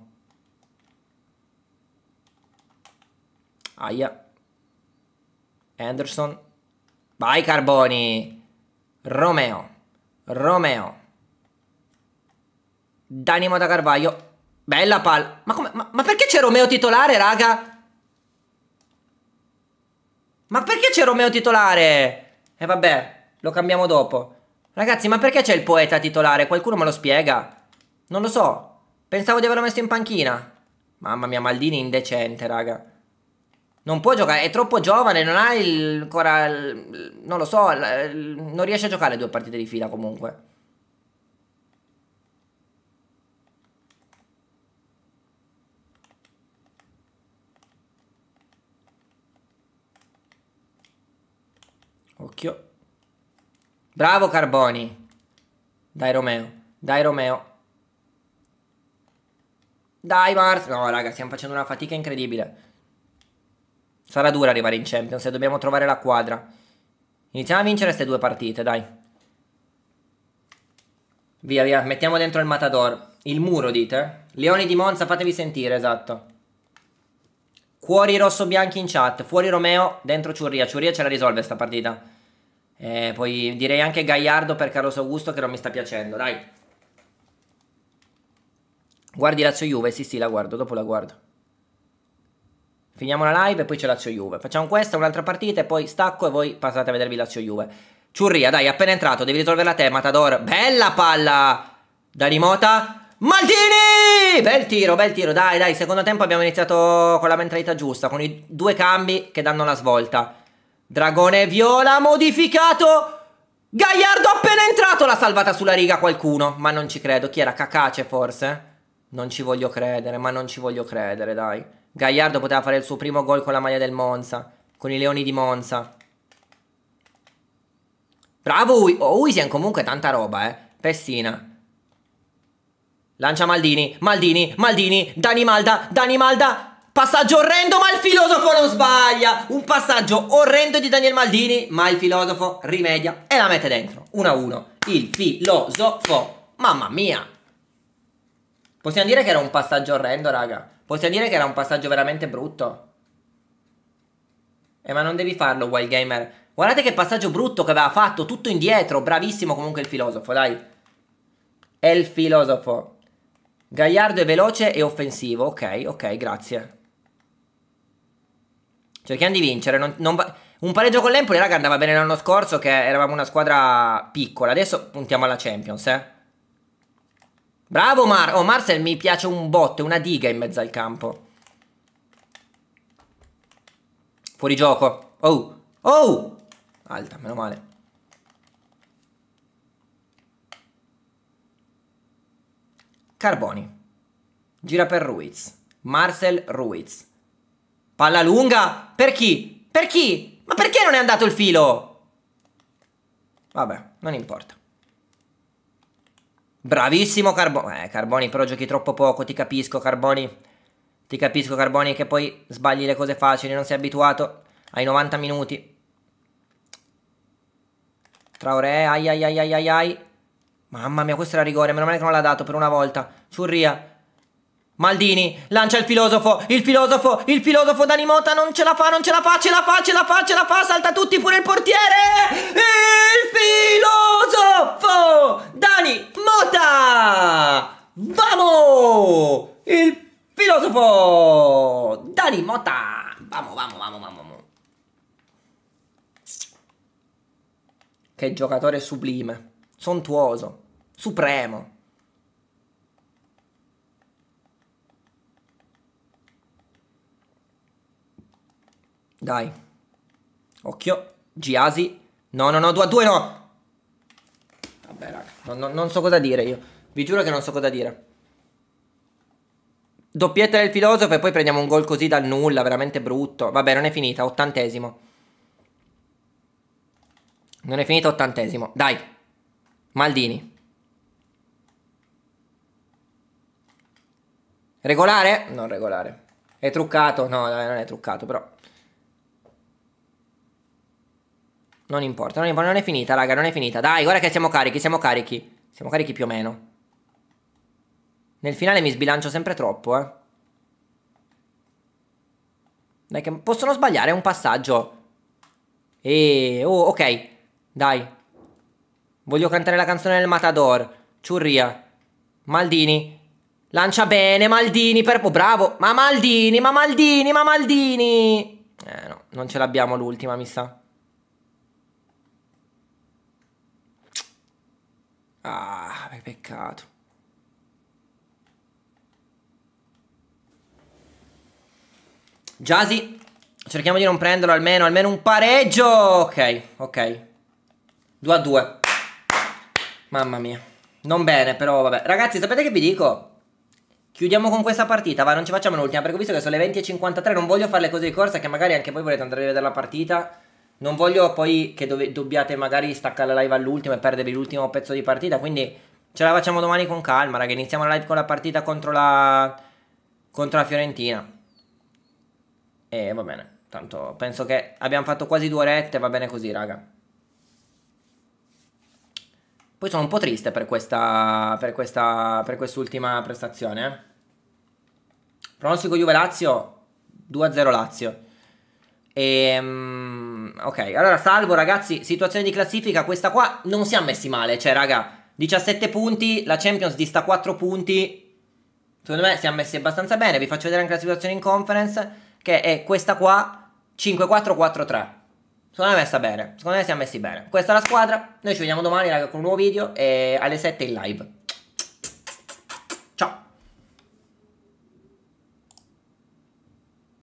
Aia. Anderson. Vai Carboni. Romeo. Romeo. Danimo da Carvaglio. Bella palla. Ma, ma, ma perché c'è Romeo titolare, raga? Ma perché c'è Romeo titolare? E eh, vabbè. Lo cambiamo dopo. Ragazzi, ma perché c'è il poeta titolare? Qualcuno me lo spiega? Non lo so. Pensavo di averlo messo in panchina. Mamma mia, Maldini indecente, raga. Non può giocare, è troppo giovane, non ha il... ancora... Il, non lo so, il, non riesce a giocare due partite di fila comunque. Occhio. Bravo Carboni. Dai Romeo. Dai Romeo. Dai Mars. No raga, stiamo facendo una fatica incredibile. Sarà dura arrivare in Champions se eh, dobbiamo trovare la quadra. Iniziamo a vincere queste due partite, dai. Via, via. Mettiamo dentro il Matador. Il muro, dite? Leoni di Monza, fatevi sentire, esatto. Cuori rosso-bianchi in chat. Fuori Romeo, dentro Ciurria. Ciurria ce la risolve sta partita. Eh, poi direi anche Gagliardo per Carlos Augusto che non mi sta piacendo, dai. Guardi Lazio Juve? Sì, sì, la guardo, dopo la guardo. Finiamo la live e poi c'è Lazio Juve. Facciamo questa, un'altra partita e poi stacco e voi passate a vedervi Lazio Juve. Ciurria, dai, appena entrato, devi risolvere la te, Matador. Bella palla! Da rimota. Maldini! Bel tiro, bel tiro, dai, dai. Secondo tempo abbiamo iniziato con la mentalità giusta, con i due cambi che danno la svolta. Dragone viola modificato. Gagliardo appena entrato l'ha salvata sulla riga qualcuno. Ma non ci credo. Chi era? Cacace forse? Non ci voglio credere, ma non ci voglio credere, dai. Gagliardo poteva fare il suo primo gol con la maglia del Monza. Con i leoni di Monza. Bravo Uy oh, Uisian comunque tanta roba, eh. Pessina. Lancia Maldini, Maldini, Maldini, Dani Malda, Dani Malda. Passaggio orrendo ma il filosofo non sbaglia Un passaggio orrendo di Daniel Maldini Ma il filosofo rimedia e la mette dentro 1-1 Il filosofo Mamma mia Possiamo dire che era un passaggio orrendo raga Possiamo dire che era un passaggio veramente brutto Eh ma non devi farlo Wild Gamer Guardate che passaggio brutto che aveva fatto Tutto indietro Bravissimo comunque il filosofo dai È il filosofo Gagliardo è veloce e offensivo Ok ok grazie Cerchiamo di vincere. Non, non va... Un pareggio con l'Empoli, raga, andava bene l'anno scorso che eravamo una squadra piccola. Adesso puntiamo alla Champions, eh. Bravo Mar. Oh, Marcel mi piace un botto, una diga in mezzo al campo. Fuori gioco. Oh. Oh! Alta, meno male. Carboni. Gira per Ruiz. Marcel Ruiz. Palla lunga? Per chi? Per chi? Ma perché non è andato il filo? Vabbè, non importa. Bravissimo Carboni. Eh, Carboni, però giochi troppo poco, ti capisco Carboni. Ti capisco Carboni che poi sbagli le cose facili, non sei abituato ai 90 minuti. Traoré, ai ai ai ai ai Mamma mia, questo era rigore, meno male che non l'ha dato per una volta. Surria. Maldini, lancia il filosofo, il filosofo, il filosofo Danimota non ce la fa, non ce la fa, ce la fa, ce la fa, ce la fa, salta tutti pure il portiere! Il filosofo Dani Mota! Vamo! Il filosofo Dani Mota! Vamo, vamo, vamo, vamo. Che giocatore sublime, sontuoso, supremo. Dai. Occhio. Giasi. No, no, no, 2 a 2 no. Vabbè, raga. No, no, non so cosa dire io. Vi giuro che non so cosa dire. Doppietta del filosofo e poi prendiamo un gol così dal nulla, veramente brutto. Vabbè, non è finita, ottantesimo. Non è finita, ottantesimo. Dai. Maldini. Regolare? Non regolare. È truccato? No, dai, non è truccato, però Non importa, non non è finita, raga, non è finita. Dai, guarda che siamo carichi, siamo carichi. Siamo carichi più o meno. Nel finale mi sbilancio sempre troppo, eh. Dai, che possono sbagliare un passaggio. E... Oh, ok. Dai. Voglio cantare la canzone del Matador. Ciurria. Maldini. Lancia bene, Maldini, per... Oh, bravo. Ma Maldini, ma Maldini, ma Maldini. Eh, no, non ce l'abbiamo l'ultima, mi sa. Ah, che peccato. Jasi, cerchiamo di non prenderlo almeno, almeno un pareggio. Ok, ok. 2 a 2. Mamma mia. Non bene, però vabbè. Ragazzi, sapete che vi dico? Chiudiamo con questa partita, va, non ci facciamo l'ultima, perché ho visto che sono le 20.53, non voglio fare le cose di corsa, che magari anche voi volete andare a vedere la partita. Non voglio poi che dove, dobbiate magari staccare la live all'ultimo e perdervi l'ultimo pezzo di partita. Quindi ce la facciamo domani con calma, raga. Iniziamo la live con la partita contro la, contro la Fiorentina. E va bene. Tanto penso che abbiamo fatto quasi due orette. Va bene così, raga. Poi sono un po' triste per questa. Per questa. Per quest'ultima prestazione. Eh. Pronostico Juve Lazio 2-0 Lazio. E. Um, Mm, ok, allora salvo ragazzi, situazione di classifica, questa qua non si è messi male, cioè raga, 17 punti, la Champions dista 4 punti, secondo me si è messi abbastanza bene, vi faccio vedere anche la situazione in conference, che è questa qua, 5-4-4-3, secondo me è messa bene, secondo me si è messi bene, questa è la squadra, noi ci vediamo domani raga con un nuovo video e alle 7 in live.